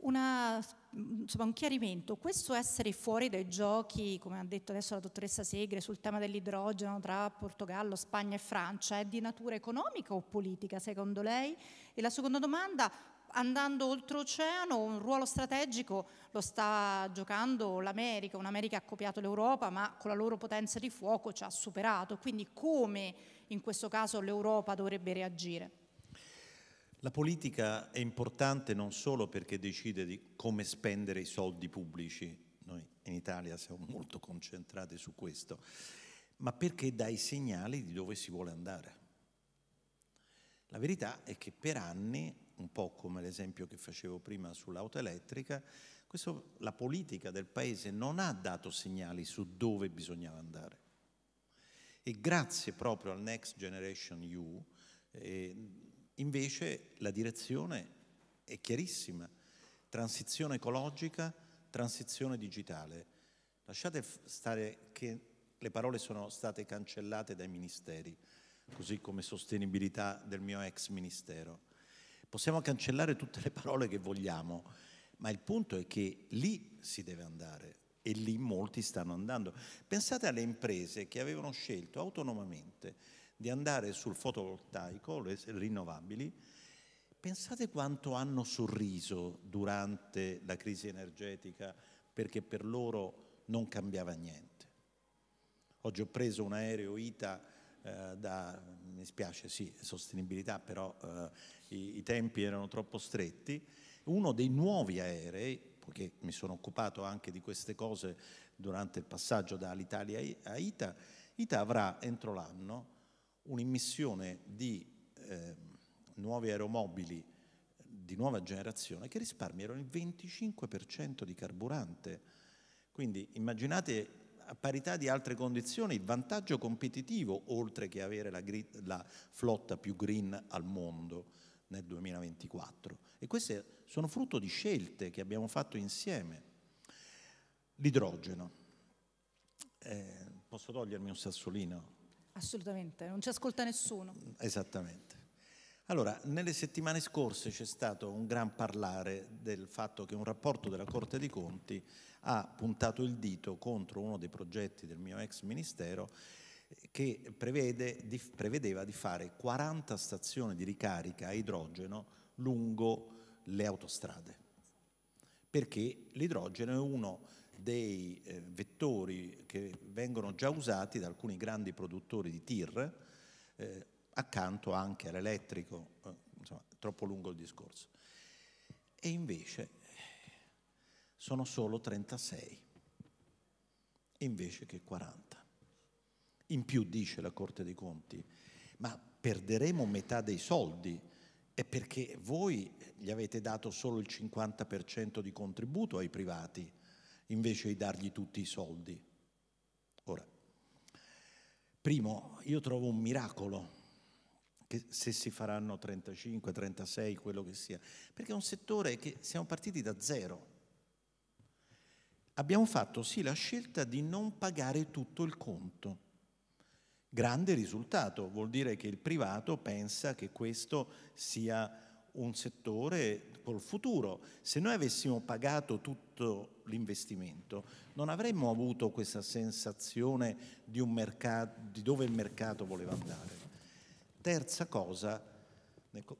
Speaker 1: Una insomma, un chiarimento, questo essere fuori dai giochi, come ha detto adesso la dottoressa Segre, sul tema dell'idrogeno tra Portogallo, Spagna e Francia, è di natura economica o politica secondo lei? E la seconda domanda, andando oltreoceano, un ruolo strategico lo sta giocando l'America, un'America ha copiato l'Europa ma con la loro potenza di fuoco ci ha superato, quindi come in questo caso l'Europa dovrebbe reagire?
Speaker 3: La politica è importante non solo perché decide di come spendere i soldi pubblici, noi in Italia siamo molto concentrati su questo, ma perché dà i segnali di dove si vuole andare. La verità è che per anni, un po' come l'esempio che facevo prima sull'auto elettrica, questo, la politica del Paese non ha dato segnali su dove bisognava andare. E grazie proprio al Next Generation EU, eh, Invece la direzione è chiarissima, transizione ecologica, transizione digitale. Lasciate stare che le parole sono state cancellate dai ministeri, così come sostenibilità del mio ex ministero. Possiamo cancellare tutte le parole che vogliamo, ma il punto è che lì si deve andare e lì molti stanno andando. Pensate alle imprese che avevano scelto autonomamente di andare sul fotovoltaico, le rinnovabili. Pensate quanto hanno sorriso durante la crisi energetica perché per loro non cambiava niente. Oggi ho preso un aereo ITA eh, da, mi spiace sì, sostenibilità, però eh, i, i tempi erano troppo stretti, uno dei nuovi aerei perché mi sono occupato anche di queste cose durante il passaggio dall'Italia a ITA, ITA avrà entro l'anno un'immissione di eh, nuovi aeromobili di nuova generazione che risparmiano il 25% di carburante. Quindi immaginate a parità di altre condizioni il vantaggio competitivo oltre che avere la, la flotta più green al mondo nel 2024 e queste sono frutto di scelte che abbiamo fatto insieme. L'idrogeno. Eh, posso togliermi un sassolino?
Speaker 1: Assolutamente, non ci ascolta nessuno.
Speaker 3: Esattamente. Allora, nelle settimane scorse c'è stato un gran parlare del fatto che un rapporto della Corte dei Conti ha puntato il dito contro uno dei progetti del mio ex ministero eh, che prevede, di, prevedeva di fare 40 stazioni di ricarica a idrogeno lungo le autostrade, perché l'idrogeno è uno dei eh, vettori che vengono già usati da alcuni grandi produttori di tir, eh, accanto anche all'elettrico, eh, insomma, troppo lungo il discorso. E invece sono solo 36, invece che 40. In più dice la Corte dei Conti, ma perderemo metà dei soldi, è perché voi gli avete dato solo il 50% di contributo ai privati invece di dargli tutti i soldi. Ora, primo, io trovo un miracolo che se si faranno 35, 36, quello che sia, perché è un settore che siamo partiti da zero. Abbiamo fatto sì la scelta di non pagare tutto il conto. Grande risultato, vuol dire che il privato pensa che questo sia un settore col futuro. Se noi avessimo pagato tutto l'investimento, non avremmo avuto questa sensazione di, mercato, di dove il mercato voleva andare. Terza cosa,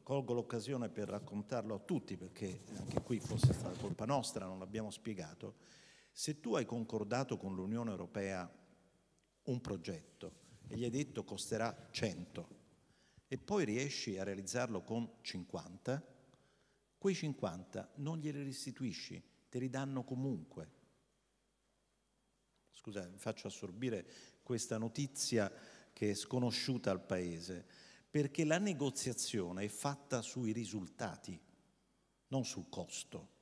Speaker 3: colgo l'occasione per raccontarlo a tutti, perché anche qui fosse stata colpa nostra, non l'abbiamo spiegato, se tu hai concordato con l'Unione Europea un progetto e gli hai detto costerà 100 e poi riesci a realizzarlo con 50, quei 50 non glieli restituisci, te li danno comunque. Scusa, faccio assorbire questa notizia che è sconosciuta al Paese, perché la negoziazione è fatta sui risultati, non sul costo.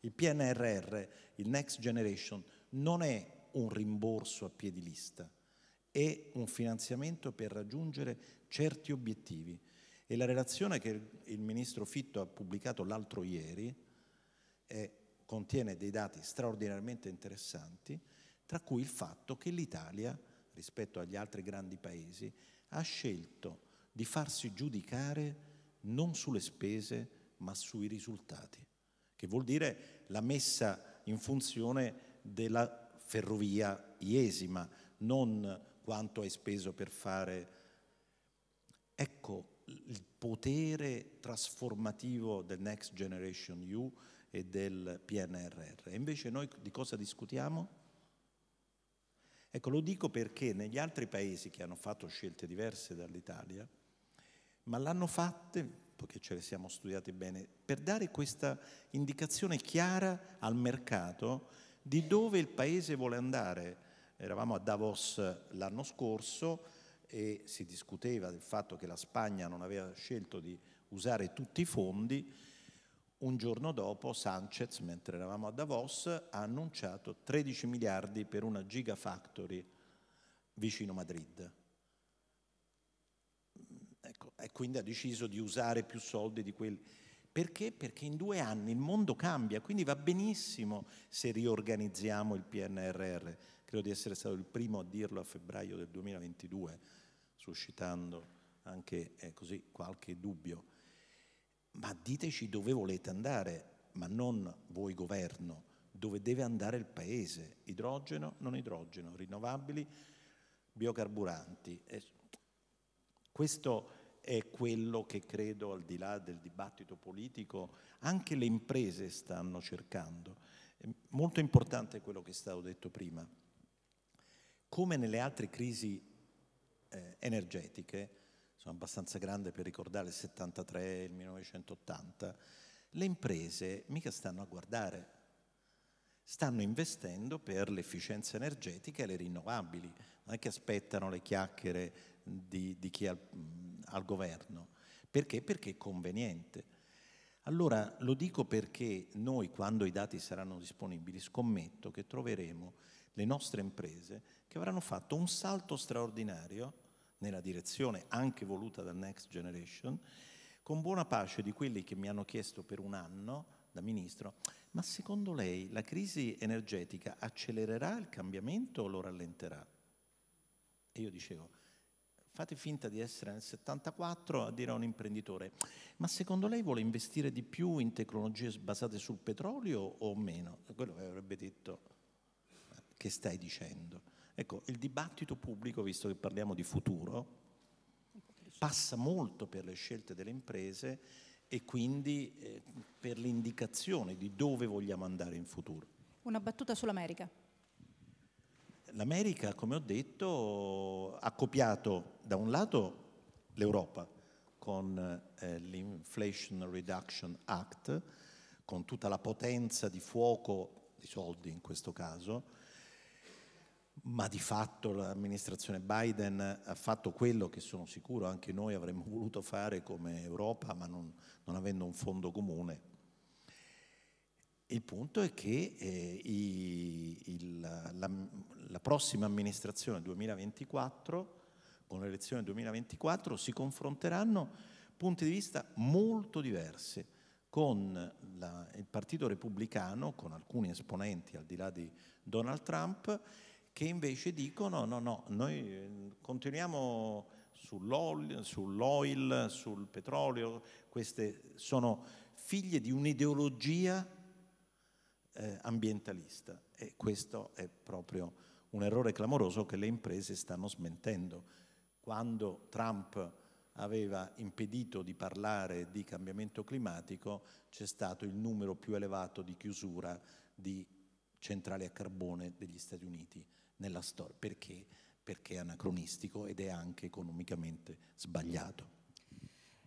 Speaker 3: Il PNRR, il Next Generation, non è un rimborso a piedi lista, è un finanziamento per raggiungere certi obiettivi e la relazione che il ministro Fitto ha pubblicato l'altro ieri eh, contiene dei dati straordinariamente interessanti, tra cui il fatto che l'Italia, rispetto agli altri grandi paesi, ha scelto di farsi giudicare non sulle spese ma sui risultati, che vuol dire la messa in funzione della ferrovia iesima, non quanto hai speso per fare. Ecco, il potere trasformativo del Next Generation EU e del PNRR. E invece noi di cosa discutiamo? Ecco, lo dico perché negli altri paesi che hanno fatto scelte diverse dall'Italia, ma l'hanno fatte, poiché ce le siamo studiate bene, per dare questa indicazione chiara al mercato di dove il paese vuole andare. Eravamo a Davos l'anno scorso, e si discuteva del fatto che la Spagna non aveva scelto di usare tutti i fondi, un giorno dopo Sanchez, mentre eravamo a Davos, ha annunciato 13 miliardi per una gigafactory vicino Madrid. Ecco, e quindi ha deciso di usare più soldi di quelli. Perché? Perché in due anni il mondo cambia, quindi va benissimo se riorganizziamo il PNRR. Credo di essere stato il primo a dirlo a febbraio del 2022 suscitando anche eh, così, qualche dubbio. Ma diteci dove volete andare, ma non voi governo, dove deve andare il paese, idrogeno, non idrogeno, rinnovabili, biocarburanti. Eh, questo è quello che credo, al di là del dibattito politico, anche le imprese stanno cercando. È molto importante quello che è stato detto prima. Come nelle altre crisi eh, energetiche, sono abbastanza grande per ricordare il 73, il 1980, le imprese mica stanno a guardare, stanno investendo per l'efficienza energetica e le rinnovabili, non è che aspettano le chiacchiere di, di chi al, mm, al governo, perché? Perché è conveniente. Allora lo dico perché noi quando i dati saranno disponibili scommetto che troveremo le nostre imprese che avranno fatto un salto straordinario nella direzione anche voluta dal Next Generation, con buona pace di quelli che mi hanno chiesto per un anno da ministro, ma secondo lei la crisi energetica accelererà il cambiamento o lo rallenterà? E io dicevo, fate finta di essere nel 74 a dire a un imprenditore, ma secondo lei vuole investire di più in tecnologie basate sul petrolio o meno? Quello avrebbe detto, che stai dicendo? Ecco, il dibattito pubblico, visto che parliamo di futuro, passa molto per le scelte delle imprese e quindi eh, per l'indicazione di dove vogliamo andare in futuro.
Speaker 1: Una battuta sull'America.
Speaker 3: L'America, come ho detto, ha copiato da un lato l'Europa con eh, l'Inflation Reduction Act, con tutta la potenza di fuoco, di soldi in questo caso, ma di fatto l'amministrazione Biden ha fatto quello che sono sicuro anche noi avremmo voluto fare come Europa, ma non, non avendo un fondo comune. Il punto è che eh, i, il, la, la, prossima amministrazione 2024, con l'elezione 2024, si confronteranno punti di vista molto diversi con la, il Partito Repubblicano, con alcuni esponenti al di là di Donald Trump, che invece dicono no, no, noi continuiamo sull'oil, sul petrolio, queste sono figlie di un'ideologia eh, ambientalista e questo è proprio un errore clamoroso che le imprese stanno smentendo. Quando Trump aveva impedito di parlare di cambiamento climatico c'è stato il numero più elevato di chiusura di centrali a carbone degli Stati Uniti nella storia. Perché? Perché è anacronistico ed è anche economicamente sbagliato.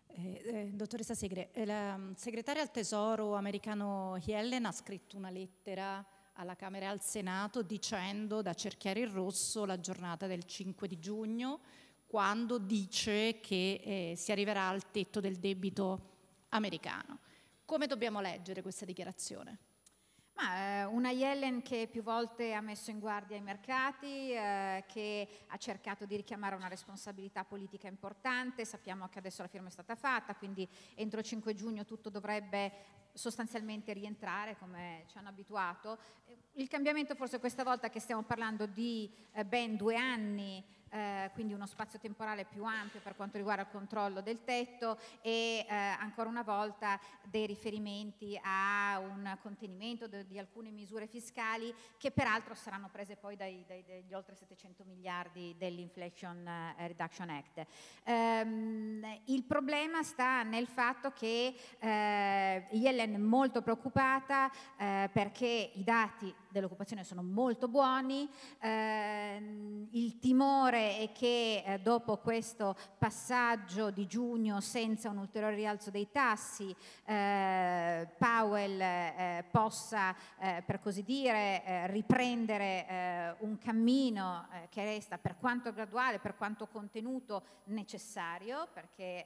Speaker 1: Eh, eh, dottoressa Segre, eh, la mm, segretaria al tesoro americano Yellen ha scritto una lettera alla Camera e al Senato dicendo da cerchiare il rosso la giornata del 5 di giugno quando dice che eh, si arriverà al tetto del debito americano.
Speaker 2: Come dobbiamo leggere questa dichiarazione? Ma, eh, una Yellen che più volte ha messo in guardia i mercati, eh, che ha cercato di richiamare una responsabilità politica importante, sappiamo che adesso la firma è stata fatta, quindi entro 5 giugno tutto dovrebbe sostanzialmente rientrare come ci hanno abituato. Il cambiamento forse questa volta che stiamo parlando di eh, ben due anni eh, quindi uno spazio temporale più ampio per quanto riguarda il controllo del tetto e eh, ancora una volta dei riferimenti a un contenimento di alcune misure fiscali che peraltro saranno prese poi dai, dai, dagli oltre 700 miliardi dell'Inflation eh, Reduction Act. Ehm, il problema sta nel fatto che eh, Yellen è molto preoccupata eh, perché i dati dell'occupazione sono molto buoni, eh, il timore è che eh, dopo questo passaggio di giugno senza un ulteriore rialzo dei tassi eh, Powell eh, possa eh, per così dire eh, riprendere un cammino che resta per quanto graduale, per quanto contenuto necessario perché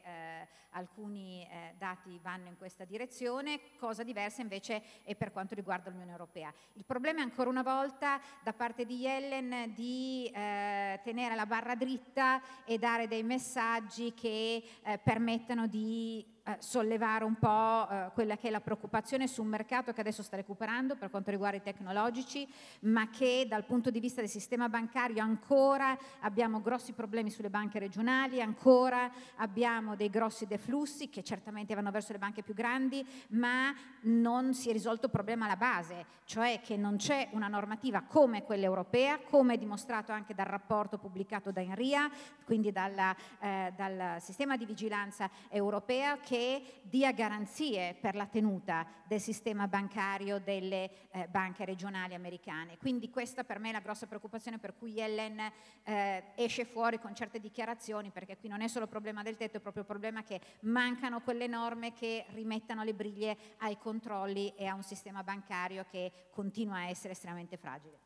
Speaker 2: alcuni dati vanno in questa direzione, cosa diversa invece è per quanto riguarda l'Unione Europea. Il problema problema ancora una volta da parte di Yellen di eh, tenere la barra dritta e dare dei messaggi che eh, permettano di eh, sollevare un po' eh, quella che è la preoccupazione su un mercato che adesso sta recuperando per quanto riguarda i tecnologici, ma che dal punto di vista del sistema bancario ancora abbiamo grossi problemi sulle banche regionali, ancora abbiamo dei grossi deflussi che certamente vanno verso le banche più grandi, ma non si è risolto il problema alla base, cioè che non c'è una normativa come quella europea, come dimostrato anche dal rapporto pubblicato da INRIA, quindi dalla, eh, dal sistema di vigilanza europea, che dia garanzie per la tenuta del sistema bancario delle eh, banche regionali americane. Quindi questa per me è la grossa preoccupazione per cui Yellen eh, esce fuori con certe dichiarazioni, perché qui non è solo problema del tetto, è proprio problema che mancano quelle norme che rimettano le briglie ai controlli e a un sistema bancario che continua a essere estremamente fragile.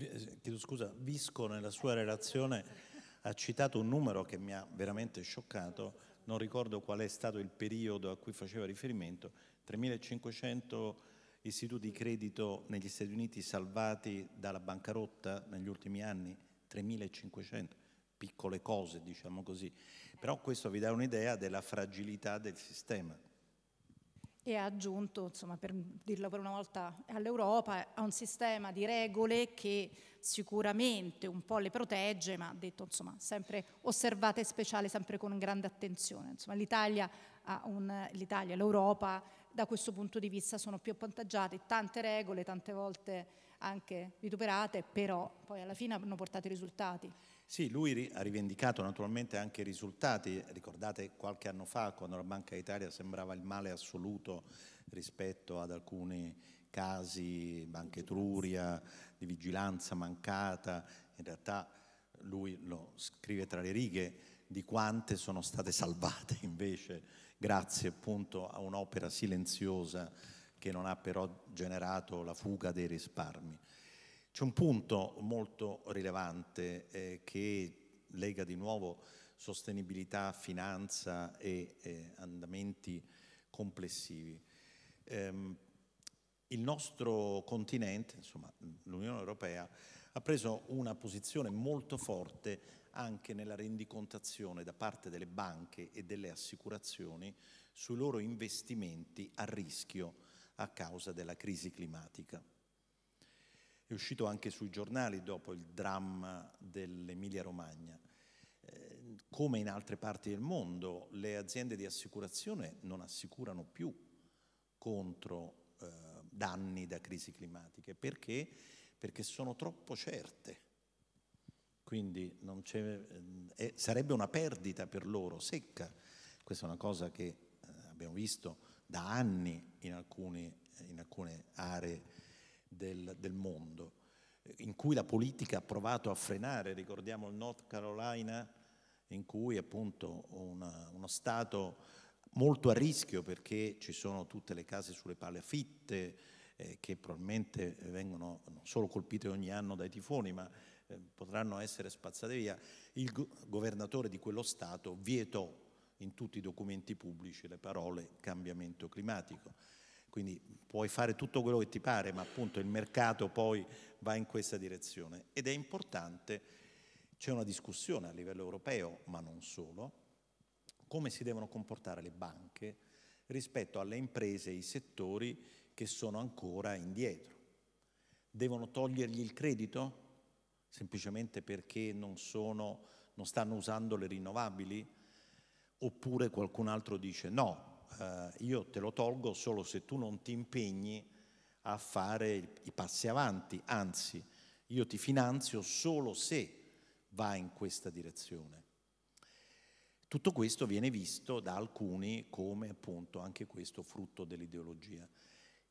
Speaker 3: Eh, chiedo scusa, Visco nella sua relazione ha citato un numero che mi ha veramente scioccato, non ricordo qual è stato il periodo a cui faceva riferimento, 3.500 istituti di credito negli Stati Uniti salvati dalla bancarotta negli ultimi anni, 3.500 piccole cose, diciamo così. Però questo vi dà un'idea della fragilità del sistema.
Speaker 1: E ha aggiunto, insomma, per dirlo per una volta all'Europa, a un sistema di regole che sicuramente un po' le protegge, ma ha detto insomma sempre osservate speciale, sempre con grande attenzione. Insomma, l'Italia, e l'Europa da questo punto di vista sono più avvantaggiate, tante regole, tante volte anche vituperate, però poi alla fine hanno portato i risultati.
Speaker 3: Sì, lui ha rivendicato naturalmente anche i risultati, ricordate qualche anno fa quando la Banca d'Italia sembrava il male assoluto rispetto ad alcuni casi Banca Etruria, di vigilanza mancata, in realtà lui lo scrive tra le righe di quante sono state salvate invece grazie appunto a un'opera silenziosa che non ha però generato la fuga dei risparmi. C'è un punto molto rilevante eh, che lega di nuovo sostenibilità, finanza e eh, andamenti complessivi. Ehm, il nostro continente, insomma l'Unione Europea, ha preso una posizione molto forte anche nella rendicontazione da parte delle banche e delle assicurazioni sui loro investimenti a rischio a causa della crisi climatica. È uscito anche sui giornali dopo il dramma dell'Emilia Romagna. Eh, come in altre parti del mondo, le aziende di assicurazione non assicurano più contro danni da crisi climatiche. Perché? Perché sono troppo certe. Quindi eh, sarebbe una perdita per loro secca. Questa è una cosa che eh, abbiamo visto da anni in, alcuni, eh, in alcune aree del, del mondo eh, in cui la politica ha provato a frenare, ricordiamo il North Carolina, in cui appunto una, uno Stato molto a rischio perché ci sono tutte le case sulle palafitte eh, che probabilmente vengono non solo colpite ogni anno dai tifoni ma eh, potranno essere spazzate via, il governatore di quello Stato vietò in tutti i documenti pubblici le parole cambiamento climatico. Quindi puoi fare tutto quello che ti pare, ma appunto il mercato poi va in questa direzione. Ed è importante, c'è una discussione a livello europeo, ma non solo, come si devono comportare le banche rispetto alle imprese e ai settori che sono ancora indietro. Devono togliergli il credito semplicemente perché non, sono, non stanno usando le rinnovabili? Oppure qualcun altro dice no, eh, io te lo tolgo solo se tu non ti impegni a fare i passi avanti, anzi io ti finanzio solo se vai in questa direzione. Tutto questo viene visto da alcuni come appunto anche questo frutto dell'ideologia.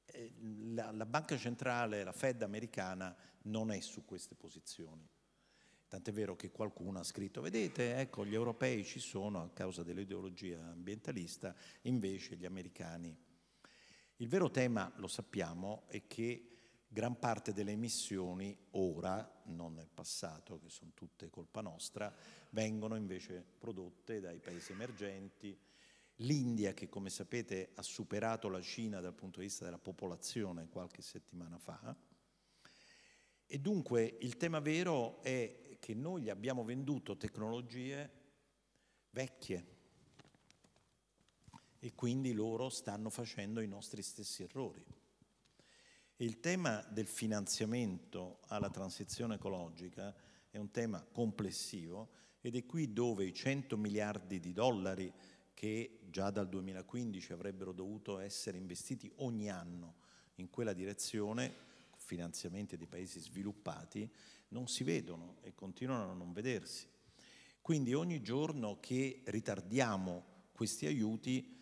Speaker 3: Eh, la, la banca centrale, la Fed americana, non è su queste posizioni. Tant'è vero che qualcuno ha scritto, vedete, ecco, gli europei ci sono a causa dell'ideologia ambientalista, invece gli americani. Il vero tema, lo sappiamo, è che Gran parte delle emissioni ora, non nel passato, che sono tutte colpa nostra, vengono invece prodotte dai paesi emergenti. L'India, che come sapete ha superato la Cina dal punto di vista della popolazione qualche settimana fa, e dunque il tema vero è che noi gli abbiamo venduto tecnologie vecchie e quindi loro stanno facendo i nostri stessi errori. Il tema del finanziamento alla transizione ecologica è un tema complessivo ed è qui dove i 100 miliardi di dollari che già dal 2015 avrebbero dovuto essere investiti ogni anno in quella direzione, finanziamenti dei paesi sviluppati, non si vedono e continuano a non vedersi. Quindi ogni giorno che ritardiamo questi aiuti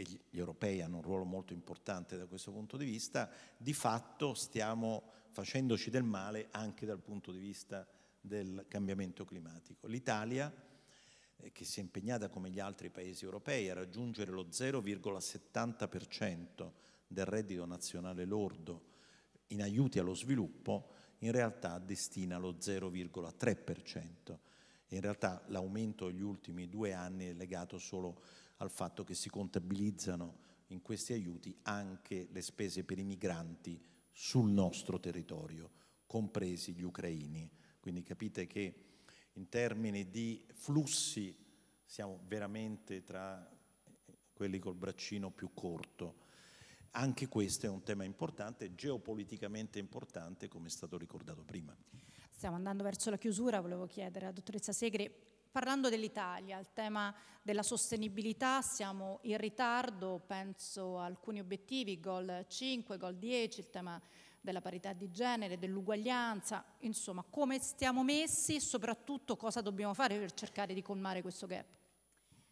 Speaker 3: e gli europei hanno un ruolo molto importante da questo punto di vista, di fatto stiamo facendoci del male anche dal punto di vista del cambiamento climatico. L'Italia, eh, che si è impegnata come gli altri paesi europei a raggiungere lo 0,70% del reddito nazionale lordo in aiuti allo sviluppo, in realtà destina lo 0,3%. In realtà l'aumento degli ultimi due anni è legato solo a al fatto che si contabilizzano in questi aiuti anche le spese per i migranti sul nostro territorio, compresi gli ucraini. Quindi capite che in termini di flussi siamo veramente tra quelli col braccino più corto. Anche questo è un tema importante, geopoliticamente importante, come è stato ricordato prima.
Speaker 1: Stiamo andando verso la chiusura, volevo chiedere alla dottoressa Segre Parlando dell'Italia, il tema della sostenibilità, siamo in ritardo, penso a alcuni obiettivi, goal 5, goal 10, il tema della parità di genere, dell'uguaglianza, insomma come stiamo messi e soprattutto cosa dobbiamo fare per cercare di
Speaker 2: colmare questo gap.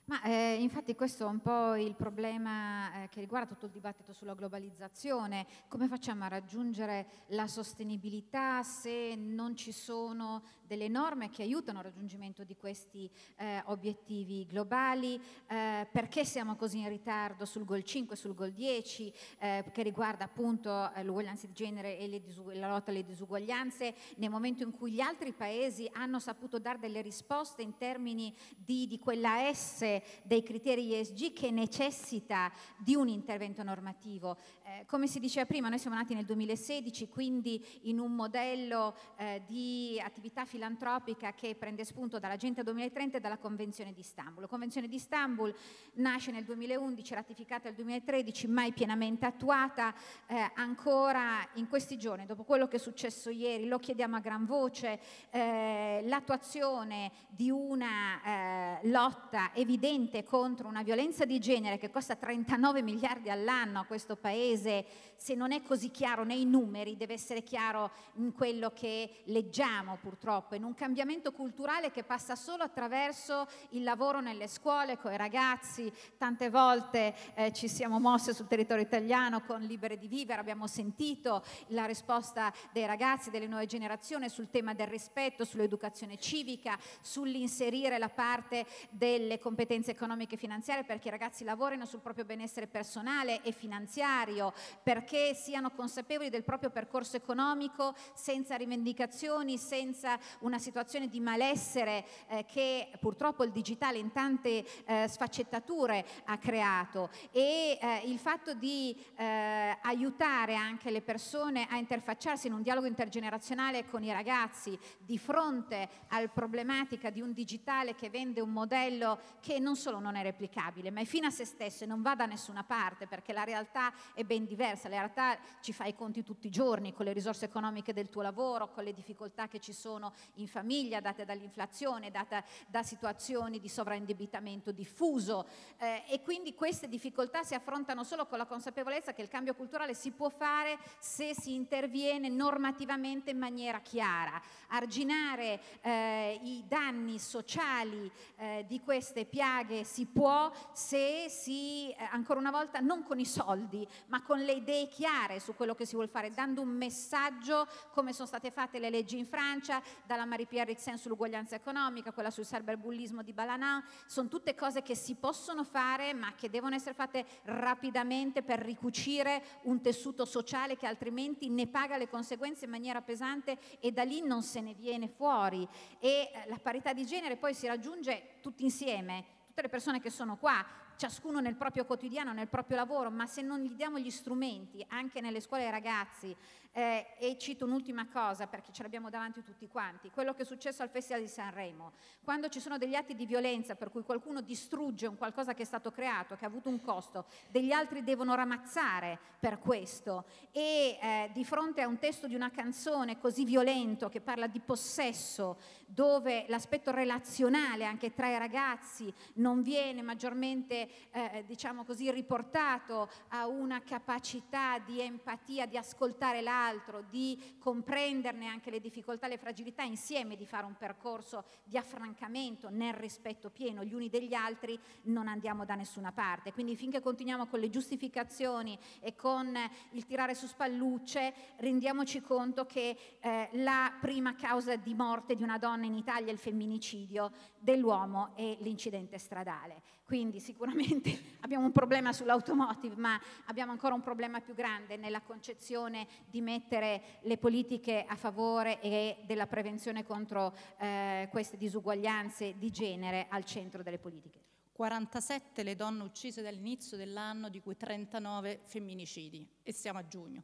Speaker 2: Ma, eh, infatti questo è un po' il problema eh, che riguarda tutto il dibattito sulla globalizzazione, come facciamo a raggiungere la sostenibilità se non ci sono delle norme che aiutano il raggiungimento di questi eh, obiettivi globali, eh, perché siamo così in ritardo sul Goal 5, sul Goal 10, eh, che riguarda appunto eh, l'uguaglianza di genere e la lotta alle disuguaglianze, nel momento in cui gli altri paesi hanno saputo dare delle risposte in termini di, di quella S dei criteri ESG che necessita di un intervento normativo. Eh, come si diceva prima, noi siamo nati nel 2016, quindi in un modello eh, di attività finanziaria filantropica che prende spunto dall'Agenda 2030 e dalla Convenzione di Istanbul. La Convenzione di Istanbul nasce nel 2011, ratificata nel 2013, mai pienamente attuata, eh, ancora in questi giorni, dopo quello che è successo ieri, lo chiediamo a gran voce, eh, l'attuazione di una eh, lotta evidente contro una violenza di genere che costa 39 miliardi all'anno a questo Paese se non è così chiaro nei numeri, deve essere chiaro in quello che leggiamo purtroppo, in un cambiamento culturale che passa solo attraverso il lavoro nelle scuole con i ragazzi. Tante volte eh, ci siamo mosse sul territorio italiano con Libere di Vivere, abbiamo sentito la risposta dei ragazzi, delle nuove generazioni sul tema del rispetto, sull'educazione civica, sull'inserire la parte delle competenze economiche e finanziarie perché i ragazzi lavorino sul proprio benessere personale e finanziario, per perché siano consapevoli del proprio percorso economico senza rivendicazioni, senza una situazione di malessere eh, che purtroppo il digitale in tante eh, sfaccettature ha creato e eh, il fatto di eh, aiutare anche le persone a interfacciarsi in un dialogo intergenerazionale con i ragazzi di fronte al problematica di un digitale che vende un modello che non solo non è replicabile ma è fine a se stesso e non va da nessuna parte perché la realtà è ben diversa, in realtà ci fai i conti tutti i giorni con le risorse economiche del tuo lavoro, con le difficoltà che ci sono in famiglia date dall'inflazione, date da situazioni di sovraindebitamento diffuso eh, e quindi queste difficoltà si affrontano solo con la consapevolezza che il cambio culturale si può fare se si interviene normativamente in maniera chiara. Arginare eh, i danni sociali eh, di queste piaghe si può se si, eh, ancora una volta, non con i soldi, ma con le idee idee chiare su quello che si vuole fare, dando un messaggio come sono state fatte le leggi in Francia, dalla Marie-Pierre Rixen sull'uguaglianza economica, quella sul cyberbullismo di Balanin, sono tutte cose che si possono fare ma che devono essere fatte rapidamente per ricucire un tessuto sociale che altrimenti ne paga le conseguenze in maniera pesante e da lì non se ne viene fuori. E eh, la parità di genere poi si raggiunge tutti insieme, tutte le persone che sono qua, ciascuno nel proprio quotidiano, nel proprio lavoro, ma se non gli diamo gli strumenti anche nelle scuole ai ragazzi eh, e cito un'ultima cosa perché ce l'abbiamo davanti tutti quanti, quello che è successo al Festival di Sanremo, quando ci sono degli atti di violenza per cui qualcuno distrugge un qualcosa che è stato creato, che ha avuto un costo, degli altri devono ramazzare per questo e eh, di fronte a un testo di una canzone così violento che parla di possesso, dove l'aspetto relazionale anche tra i ragazzi non viene maggiormente eh, eh diciamo così riportato a una capacità di empatia, di ascoltare l'altro, l'altro, di comprenderne anche le difficoltà, le fragilità, insieme di fare un percorso di affrancamento nel rispetto pieno gli uni degli altri, non andiamo da nessuna parte. Quindi finché continuiamo con le giustificazioni e con eh, il tirare su spallucce, rendiamoci conto che eh, la prima causa di morte di una donna in Italia è il femminicidio dell'uomo e l'incidente stradale. Quindi sicuramente abbiamo un problema sull'automotive, ma abbiamo ancora un problema più grande nella concezione di me mettere le politiche a favore e della prevenzione contro eh, queste disuguaglianze di genere al centro delle politiche. 47 le donne uccise dall'inizio dell'anno, di cui 39
Speaker 1: femminicidi e siamo a giugno.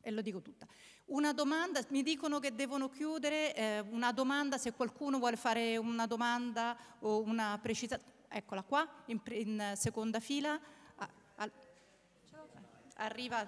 Speaker 1: E lo dico tutta. Una domanda, mi dicono che devono chiudere, eh, una domanda se qualcuno vuole fare una domanda o una precisazione. Eccola qua, in, in seconda fila. Ah, al, arriva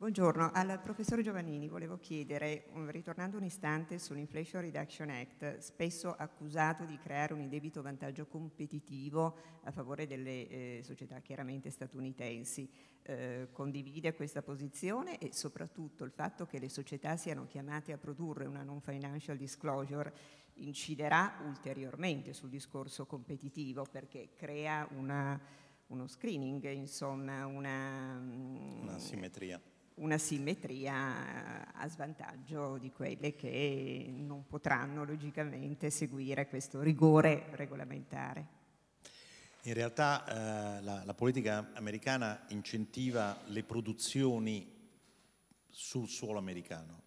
Speaker 2: Buongiorno, al professor Giovannini volevo chiedere, um, ritornando un istante sull'Inflation Reduction Act, spesso accusato di creare un indebito vantaggio competitivo a favore delle eh, società chiaramente statunitensi, eh, condivide questa posizione e soprattutto il fatto che le società siano chiamate a produrre una non financial disclosure inciderà ulteriormente sul discorso competitivo perché crea una, uno screening, insomma una... Mm, una simmetria una simmetria a svantaggio di quelle che non potranno logicamente seguire questo rigore regolamentare.
Speaker 3: In realtà eh, la, la, politica americana incentiva le produzioni sul suolo americano,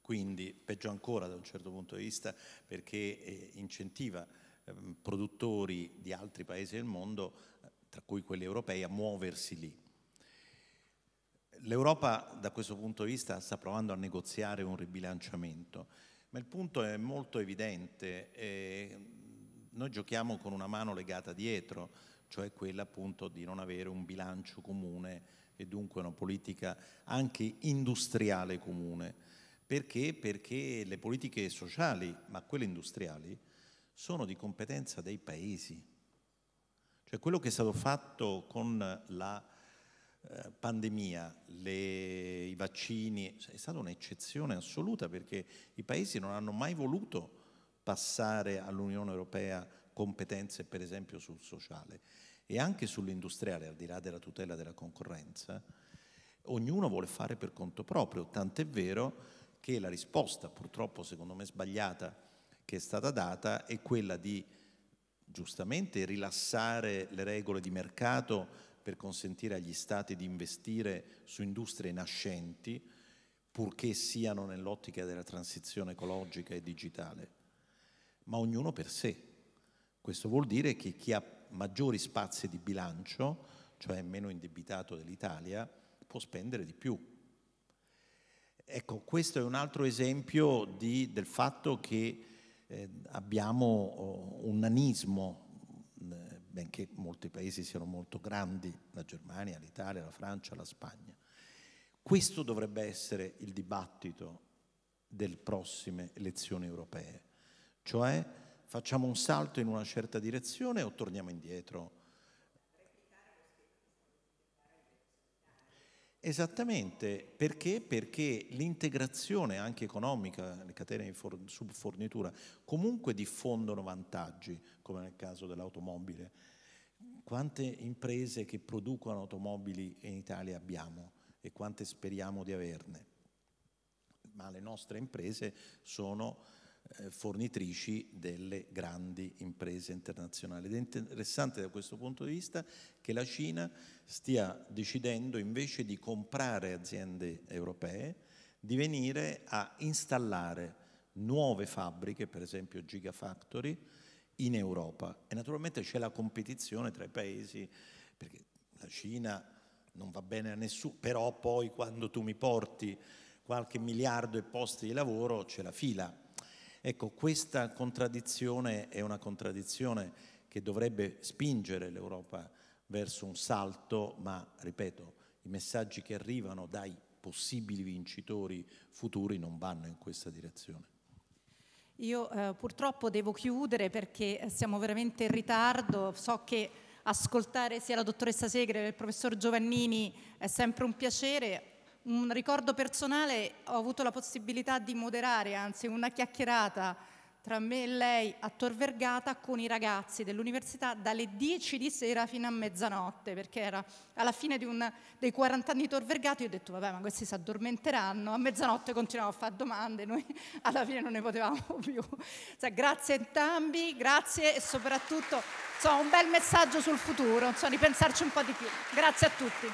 Speaker 3: quindi peggio ancora da un certo punto di vista perché eh, incentiva eh, produttori di altri paesi del mondo, eh, tra cui quelli europei, a muoversi lì L'Europa da questo punto di vista sta provando a negoziare un ribilanciamento, ma il punto è molto evidente. Eh, noi giochiamo con una mano legata dietro, cioè quella appunto di non avere un bilancio comune e dunque una politica anche industriale comune. Perché? Perché le politiche sociali, ma quelle industriali, sono di competenza dei paesi. Cioè quello che è stato fatto con la eh, pandemia, le, i vaccini, è stata un'eccezione assoluta perché i paesi non hanno mai voluto passare all'Unione Europea competenze per esempio sul sociale e anche sull'industriale, al di là della tutela della concorrenza, ognuno vuole fare per conto proprio, tant'è vero che la risposta purtroppo secondo me sbagliata che è stata data è quella di giustamente rilassare le regole di mercato per consentire agli Stati di investire su industrie nascenti, purché siano nell'ottica della transizione ecologica e digitale, ma ognuno per sé. Questo vuol dire che chi ha maggiori spazi di bilancio, cioè meno indebitato dell'Italia, può spendere di più. Ecco, questo è un altro esempio di, del fatto che eh, abbiamo oh, un nanismo benché molti paesi siano molto grandi, la Germania, l'Italia, la Francia, la Spagna. Questo dovrebbe essere il dibattito delle prossime elezioni europee, cioè facciamo un salto in una certa direzione o torniamo indietro Esattamente, perché? Perché l'integrazione anche economica, le catene di for- subfornitura, comunque diffondono vantaggi, come nel caso dell'automobile. Quante imprese che producono automobili in Italia abbiamo e quante speriamo di averne? Ma le nostre imprese sono eh, fornitrici delle grandi imprese internazionali. Ed è interessante da questo punto di vista che la Cina stia decidendo invece di comprare aziende europee, di venire a installare nuove fabbriche, per esempio Gigafactory, in Europa. E naturalmente c'è la competizione tra i paesi, perché la Cina non va bene a nessuno, però poi quando tu mi porti qualche miliardo e posti di lavoro c'è la fila. Ecco, questa contraddizione è una contraddizione che dovrebbe spingere l'Europa verso un salto, ma ripeto, i messaggi che arrivano dai possibili vincitori futuri non vanno in questa direzione.
Speaker 1: Io eh, purtroppo devo chiudere perché siamo veramente in ritardo, so che ascoltare sia la dottoressa Segre che il professor Giovannini è sempre un piacere, un ricordo personale, ho avuto la possibilità di moderare, anzi, una chiacchierata tra me e lei a Tor Vergata con i ragazzi dell'università dalle 10 di sera fino a mezzanotte, perché era alla fine un, dei 40 anni di Tor Vergata, io ho detto vabbè ma questi si addormenteranno, a mezzanotte continuavano a fare domande, noi alla fine non ne potevamo più. Cioè, grazie a entrambi, grazie e soprattutto insomma, un bel messaggio sul futuro, insomma, di pensarci un po' di più. Grazie a tutti.